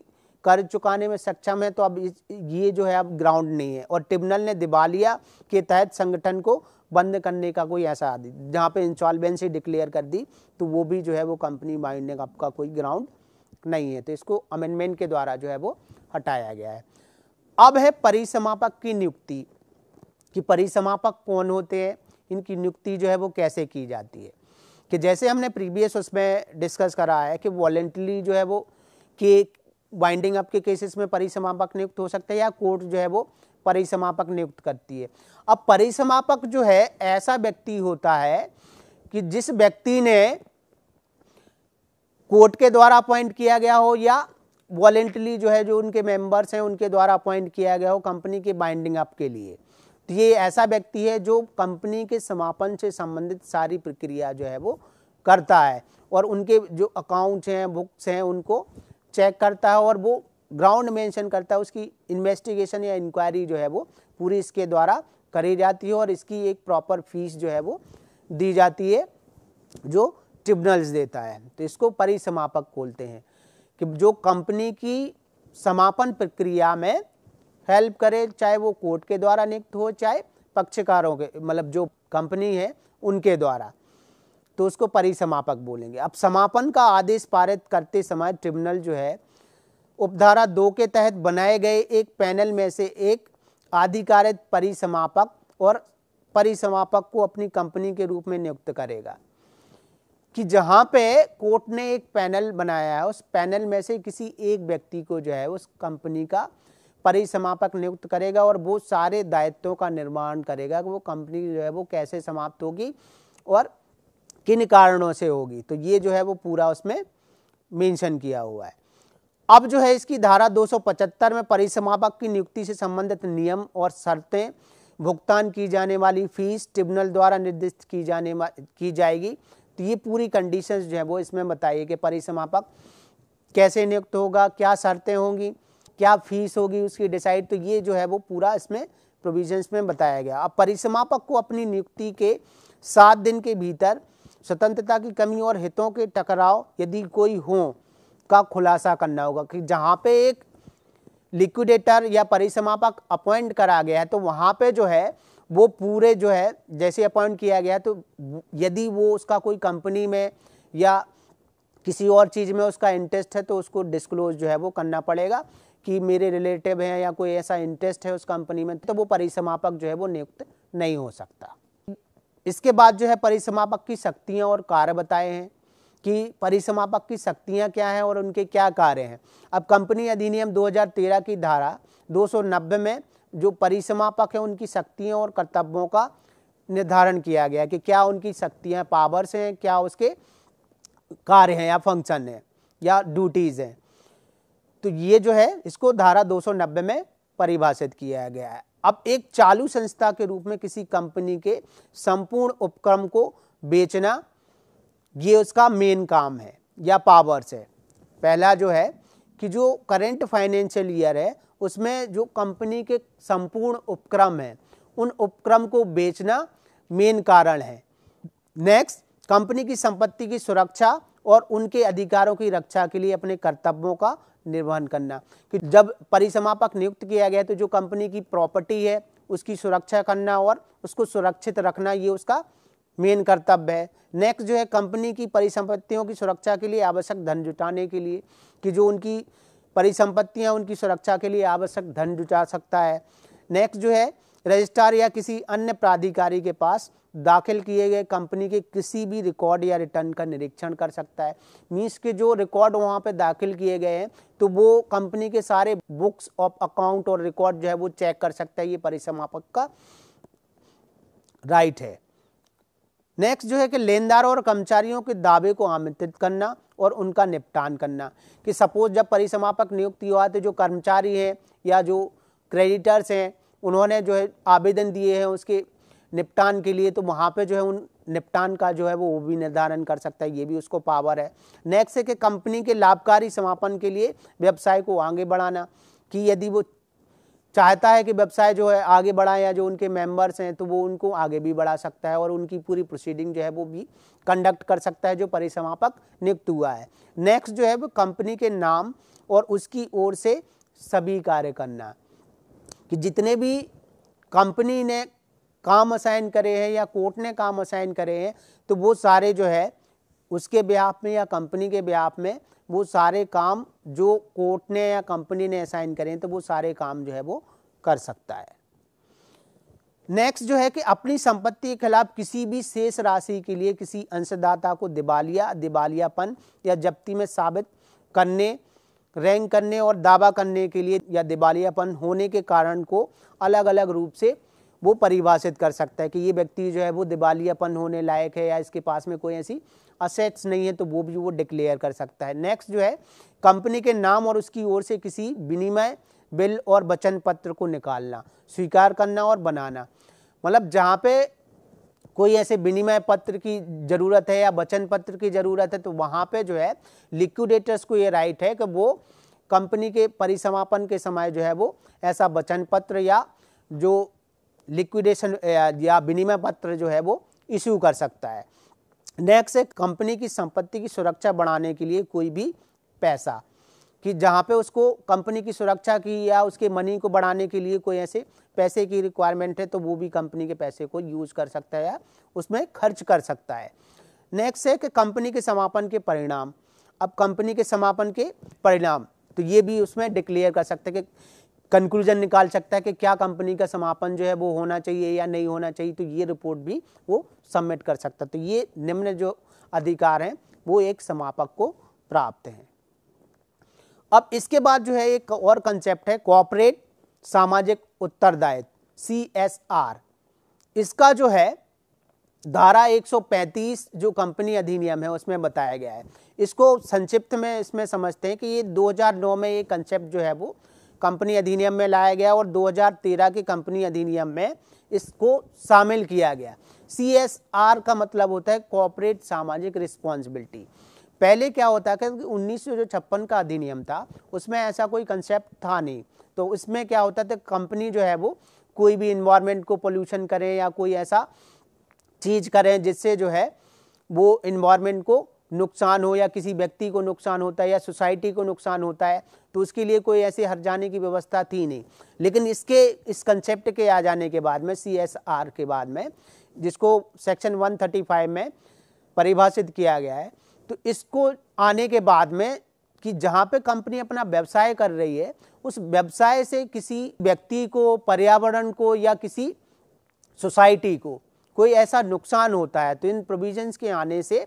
कर्ज चुकाने में सक्षम है तो अब ये जो है अब ग्राउंड नहीं है और ट्रिब्यूनल ने दिवालिया के तहत संगठन को बंद करने का कोई ऐसा आदि जहाँ पे इंसॉल्वेंसी डिक्लेयर कर दी तो वो भी जो है वो कंपनी माइंड आपका कोई ग्राउंड नहीं है तो इसको अमेंडमेंट के द्वारा जो है वो हटाया गया है अब है परिसमापक की नियुक्ति कि परिसमापक कौन होते हैं इनकी नियुक्ति जो है वो कैसे की जाती है कि जैसे हमने प्रीवियस उसमें डिस्कस करा है कि वॉलेंटली जो है वो के बाइंडिंग अप के केसेस में परिसमापक नियुक्त हो सकते हैं या कोर्ट जो है वो परिसमापक नियुक्त करती है अब परिसमापक जो है ऐसा व्यक्ति होता है कि जिस व्यक्ति ने कोर्ट के द्वारा अपॉइंट किया गया हो या वॉलेंटली जो है जो उनके मेंबर्स हैं उनके द्वारा अपॉइंट किया गया हो कंपनी के बाइंडिंग अप के लिए तो ये ऐसा व्यक्ति है जो कंपनी के समापन से संबंधित सारी प्रक्रिया जो है वो करता है और उनके जो अकाउंट्स हैं बुक्स हैं उनको चेक करता है और वो ग्राउंड मेंशन करता है उसकी इन्वेस्टिगेशन या इंक्वायरी जो है वो पूरी इसके द्वारा करी जाती है और इसकी एक प्रॉपर फीस जो है वो दी जाती है जो ट्रिब्यूनल्स देता है तो इसको परिसमापक बोलते हैं कि जो कंपनी की समापन प्रक्रिया में हेल्प करे चाहे वो कोर्ट के द्वारा नियुक्त हो चाहे पक्षकारों के मतलब जो कंपनी है उनके द्वारा तो उसको परिसमापक बोलेंगे अब समापन का आदेश पारित करते समय ट्रिब्यूनल जो है उपधारा दो के तहत बनाए गए एक पैनल में से एक आधिकारित परिसमापक और परिसमापक को अपनी कंपनी के रूप में नियुक्त करेगा कि जहाँ पे कोर्ट ने एक पैनल बनाया है उस पैनल में से किसी एक व्यक्ति को जो है उस कंपनी का परिसमापक नियुक्त करेगा और वो सारे दायित्वों का निर्माण करेगा कि वो कंपनी जो है वो कैसे समाप्त होगी और किन कारणों से होगी तो ये जो है वो पूरा उसमें मेंशन किया हुआ है अब जो है इसकी धारा 275 में परिसमापक की नियुक्ति से संबंधित नियम और शर्तें भुगतान की जाने वाली फीस ट्रिब्यूनल द्वारा निर्दिष्ट की जाने की जाएगी तो ये पूरी कंडीशंस जो है वो इसमें बताइए कि परिसमापक कैसे नियुक्त होगा क्या शर्तें होंगी क्या फीस होगी उसकी डिसाइड तो ये जो है वो पूरा इसमें प्रोविजंस में बताया गया अब परिसमापक को अपनी नियुक्ति के सात दिन के भीतर स्वतंत्रता की कमी और हितों के टकराव यदि कोई हो का खुलासा करना होगा कि जहाँ पे एक लिक्विडेटर या परिसमापक अपॉइंट करा गया है तो वहाँ पे जो है वो पूरे जो है जैसे अपॉइंट किया गया तो यदि वो उसका कोई कंपनी में या किसी और चीज़ में उसका इंटरेस्ट है तो उसको डिस्क्लोज जो है वो करना पड़ेगा कि मेरे रिलेटिव हैं या कोई ऐसा इंटरेस्ट है उस कंपनी में तो वो परिसमापक जो है वो नियुक्त नहीं हो सकता इसके बाद जो है परिसमापक की शक्तियाँ और कार्य बताए हैं कि परिसमापक की शक्तियाँ क्या हैं और उनके क्या कार्य हैं अब कंपनी अधिनियम 2013 की धारा 290 में जो परिसमापक हैं उनकी शक्तियों और कर्तव्यों का निर्धारण किया गया कि क्या उनकी शक्तियाँ पावर्स हैं क्या उसके कार्य हैं या फंक्शन हैं या ड्यूटीज़ हैं तो ये जो है इसको धारा 290 में परिभाषित किया गया है अब एक चालू संस्था के रूप में किसी कंपनी के संपूर्ण उपक्रम को बेचना ये उसका मेन काम है या पावर्स है पहला जो है कि जो करेंट फाइनेंशियल ईयर है उसमें जो कंपनी के संपूर्ण उपक्रम हैं उन उपक्रम को बेचना मेन कारण है नेक्स्ट कंपनी की संपत्ति की सुरक्षा और उनके अधिकारों की रक्षा के लिए अपने कर्तव्यों का निर्वहन करना कि जब परिसमापक नियुक्त किया गया तो जो कंपनी की प्रॉपर्टी है उसकी सुरक्षा करना और उसको सुरक्षित रखना ये उसका मेन कर्तव्य है नेक्स्ट जो है कंपनी की परिसंपत्तियों की सुरक्षा के लिए आवश्यक धन जुटाने के लिए कि जो उनकी परिसंपत्तियां उनकी सुरक्षा के लिए आवश्यक धन जुटा सकता है नेक्स्ट जो है रजिस्ट्रार या किसी अन्य प्राधिकारी के पास दाखिल किए गए कंपनी के किसी भी रिकॉर्ड या रिटर्न का निरीक्षण कर सकता है मीन्स के जो रिकॉर्ड वहाँ पे दाखिल किए गए हैं तो वो कंपनी के सारे बुक्स ऑफ अकाउंट और रिकॉर्ड जो है वो चेक कर सकता है ये परिसमापक का राइट है नेक्स्ट जो है कि लेनदारों और कर्मचारियों के दावे को आमंत्रित करना और उनका निपटान करना कि सपोज जब परिसमापक नियुक्ति हुआ तो जो कर्मचारी हैं या जो क्रेडिटर्स हैं उन्होंने जो है आवेदन दिए हैं उसके निपटान के लिए तो वहाँ पे जो है उन निपटान का जो है वो भी निर्धारण कर सकता है ये भी उसको पावर है नेक्स्ट है कि कंपनी के लाभकारी समापन के लिए व्यवसाय को आगे बढ़ाना कि यदि वो चाहता है कि व्यवसाय जो है आगे बढ़ाए या जो उनके मेंबर्स हैं तो वो उनको आगे भी बढ़ा सकता है और उनकी पूरी प्रोसीडिंग जो है वो भी कंडक्ट कर सकता है जो परिसमापक नियुक्त हुआ है नेक्स्ट जो है वो कंपनी के नाम और उसकी ओर से सभी कार्य करना कि जितने भी कंपनी ने काम असाइन करे हैं या कोर्ट ने काम असाइन करे हैं तो वो सारे जो है उसके ब्याप में या कंपनी के ब्याप में वो सारे काम जो कोर्ट ने या कंपनी ने असाइन करें तो वो सारे काम जो है वो कर सकता है नेक्स्ट जो है कि अपनी संपत्ति के खिलाफ किसी भी शेष राशि के लिए किसी अंशदाता को दिवालिया दिवालियापन या जब्ती में साबित करने रैंक करने और दावा करने के लिए या दिवालियापन होने के कारण को अलग अलग रूप से वो परिभाषित कर सकता है कि ये व्यक्ति जो है वो दिवालियापन होने लायक है या इसके पास में कोई ऐसी असेट्स नहीं है तो वो भी वो डिक्लेयर कर सकता है नेक्स्ट जो है कंपनी के नाम और उसकी ओर से किसी विनिमय बिल और वचन पत्र को निकालना स्वीकार करना और बनाना मतलब जहाँ पे कोई ऐसे विनिमय पत्र की ज़रूरत है या वचन पत्र की ज़रूरत है तो वहाँ पे जो है लिक्विडेटर्स को ये राइट है कि वो कंपनी के परिसमापन के समय जो है वो ऐसा वचन पत्र या जो लिक्विडेशन या विनिमय पत्र जो है वो इशू कर सकता है नेक्स्ट है कंपनी की संपत्ति की सुरक्षा बढ़ाने के लिए कोई भी पैसा कि जहाँ पे उसको कंपनी की सुरक्षा की या उसके मनी को बढ़ाने के लिए कोई ऐसे पैसे की रिक्वायरमेंट है तो वो भी कंपनी के पैसे को यूज कर सकता है या उसमें खर्च कर सकता है नेक्स्ट है कि कंपनी के समापन के परिणाम अब कंपनी के समापन के परिणाम तो ये भी उसमें डिक्लेयर कर सकते हैं कि कंक्लूजन निकाल सकता है कि क्या कंपनी का समापन जो है वो होना चाहिए या नहीं होना चाहिए तो ये रिपोर्ट भी वो सबमिट कर सकता है तो ये निम्न जो अधिकार हैं वो एक समापक को प्राप्त हैं अब इसके बाद जो है एक और कंसेप्ट है कॉपरेट सामाजिक उत्तरदायित्व सी एस आर इसका जो है धारा 135 जो कंपनी अधिनियम है उसमें बताया गया है इसको संक्षिप्त में इसमें समझते हैं कि ये 2009 में ये कंसेप्ट जो है वो कंपनी अधिनियम में लाया गया और 2013 के कंपनी अधिनियम में इसको शामिल किया गया सी का मतलब होता है कॉपरेट सामाजिक रिस्पॉन्सिबिलिटी पहले क्या होता था कि उन्नीस का अधिनियम था उसमें ऐसा कोई कंसेप्ट था नहीं तो उसमें क्या होता था कंपनी जो है वो कोई भी इन्वायरमेंट को पोल्यूशन करें या कोई ऐसा चीज़ करें जिससे जो है वो इन्वायरमेंट को नुकसान हो या किसी व्यक्ति को नुकसान होता है या सोसाइटी को नुकसान होता है तो उसके लिए कोई ऐसे हर जाने की व्यवस्था थी नहीं लेकिन इसके इस कंसेप्ट के आ जाने के बाद में सी के बाद में जिसको सेक्शन 135 में परिभाषित किया गया है तो इसको आने के बाद में कि जहाँ पे कंपनी अपना व्यवसाय कर रही है उस व्यवसाय से किसी व्यक्ति को पर्यावरण को या किसी सोसाइटी को कोई ऐसा नुकसान होता है तो इन प्रोविजंस के आने से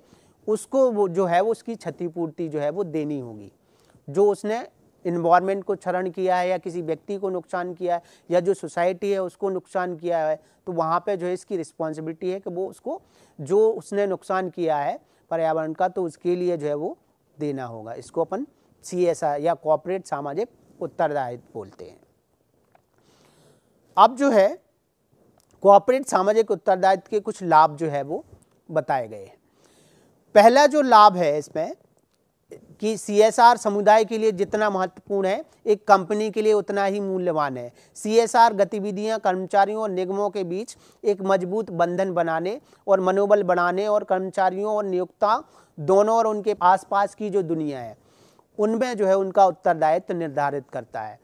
उसको वो जो है वो उसकी क्षतिपूर्ति जो है वो देनी होगी जो उसने इन्वायरमेंट को क्षरण किया है या किसी व्यक्ति को नुकसान किया है या जो सोसाइटी है उसको नुकसान किया है तो वहाँ पे जो है इसकी रिस्पॉन्सिबिलिटी है कि वो उसको जो उसने नुकसान किया है पर्यावरण का तो उसके लिए जो है वो देना होगा इसको अपन सी या कॉपरेट सामाजिक उत्तरदायित्व बोलते हैं अब जो है कॉपरेट सामाजिक उत्तरदायित्व के कुछ लाभ जो है वो बताए गए हैं पहला जो लाभ है इसमें कि आर समुदाय के लिए जितना महत्वपूर्ण है एक कंपनी के लिए उतना ही मूल्यवान है आर गतिविधियां कर्मचारियों और निगमों के बीच एक मजबूत बंधन बनाने और मनोबल बनाने और कर्मचारियों और नियोक्ता दोनों और उनके आसपास की जो दुनिया है उनमें जो है उनका उत्तरदायित्व निर्धारित करता है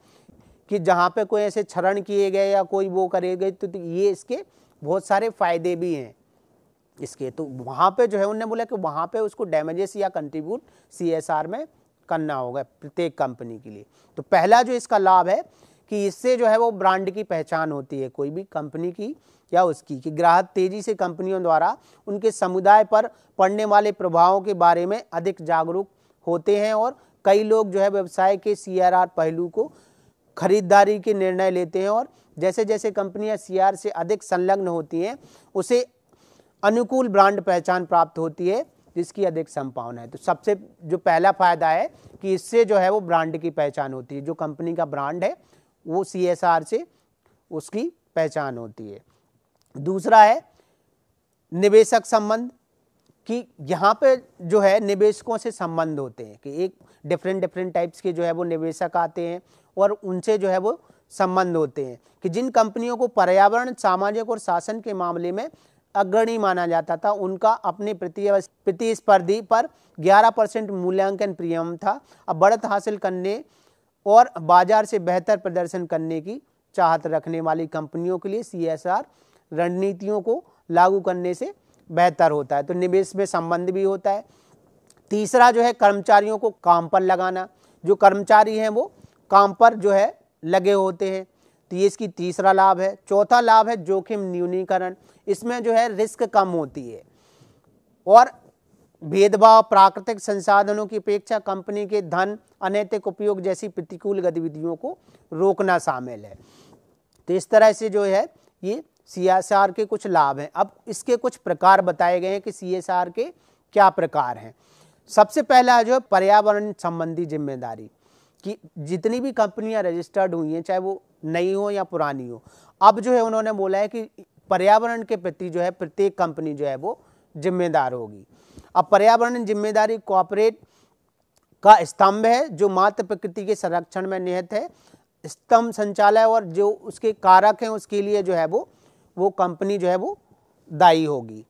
कि जहाँ पे कोई ऐसे क्षरण किए गए या कोई वो करे गए तो ये इसके बहुत सारे फायदे भी हैं इसके तो वहाँ पे जो है उनने बोला कि वहाँ पे उसको डैमेजेस या कंट्रीब्यूट सी में करना होगा प्रत्येक कंपनी के लिए तो पहला जो इसका लाभ है कि इससे जो है वो ब्रांड की पहचान होती है कोई भी कंपनी की या उसकी कि ग्राहक तेजी से कंपनियों द्वारा उनके समुदाय पर पड़ने वाले प्रभावों के बारे में अधिक जागरूक होते हैं और कई लोग जो है व्यवसाय के सी पहलू को खरीदारी के निर्णय लेते हैं और जैसे जैसे कंपनियां सीआर से अधिक संलग्न होती हैं उसे अनुकूल ब्रांड पहचान प्राप्त होती है जिसकी अधिक संभावना है तो सबसे जो पहला फायदा है कि इससे जो है वो ब्रांड की पहचान होती है जो कंपनी का ब्रांड है वो सी से उसकी पहचान होती है दूसरा है निवेशक संबंध कि यहाँ पे जो है निवेशकों से संबंध होते हैं कि एक डिफरेंट डिफरेंट टाइप्स के जो है वो निवेशक आते हैं और उनसे जो है वो संबंध होते हैं कि जिन कंपनियों को पर्यावरण सामाजिक और शासन के मामले में अग्रणी माना जाता था उनका अपने प्रतिस्पर्धी पर 11 परसेंट मूल्यांकन प्रियम था अब बढ़त हासिल करने और बाजार से बेहतर प्रदर्शन करने की चाहत रखने वाली कंपनियों के लिए आर रणनीतियों को लागू करने से बेहतर होता है तो निवेश में संबंध भी होता है तीसरा जो है कर्मचारियों को काम पर लगाना जो कर्मचारी हैं वो काम पर जो है लगे होते हैं तो ये इसकी तीसरा लाभ है चौथा लाभ है जोखिम न्यूनीकरण इसमें जो है रिस्क कम होती है और भेदभाव प्राकृतिक संसाधनों की अपेक्षा कंपनी के धन अनैतिक उपयोग जैसी प्रतिकूल गतिविधियों को रोकना शामिल है तो इस तरह से जो है ये सी के कुछ लाभ हैं अब इसके कुछ प्रकार बताए गए हैं कि सी के क्या प्रकार हैं सबसे पहला जो है पर्यावरण संबंधी जिम्मेदारी कि जितनी भी कंपनियां रजिस्टर्ड हुई हैं चाहे वो नई हो या पुरानी हो अब जो है उन्होंने बोला है कि पर्यावरण के प्रति जो है प्रत्येक कंपनी जो है वो जिम्मेदार होगी अब पर्यावरण जिम्मेदारी कॉपरेट का स्तंभ है जो मात्र प्रकृति के संरक्षण में निहित है स्तंभ संचालय और जो उसके कारक हैं उसके लिए जो है वो वो कंपनी जो है वो दायी होगी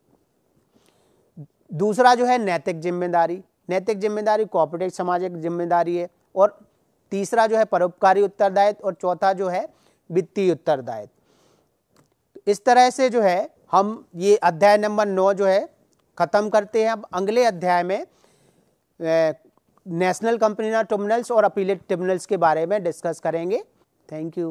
दूसरा जो है नैतिक जिम्मेदारी नैतिक जिम्मेदारी कॉपरेटिव सामाजिक जिम्मेदारी है और तीसरा जो है परोपकारी उत्तरदायित्व और चौथा जो है वित्तीय उत्तरदायित्व इस तरह से जो है हम ये अध्याय नंबर नौ जो है ख़त्म करते हैं अब अगले अध्याय में नेशनल कंपनी ट्रिब्यूनल्स और अपीलेट ट्रिब्यूनल्स के बारे में डिस्कस करेंगे थैंक यू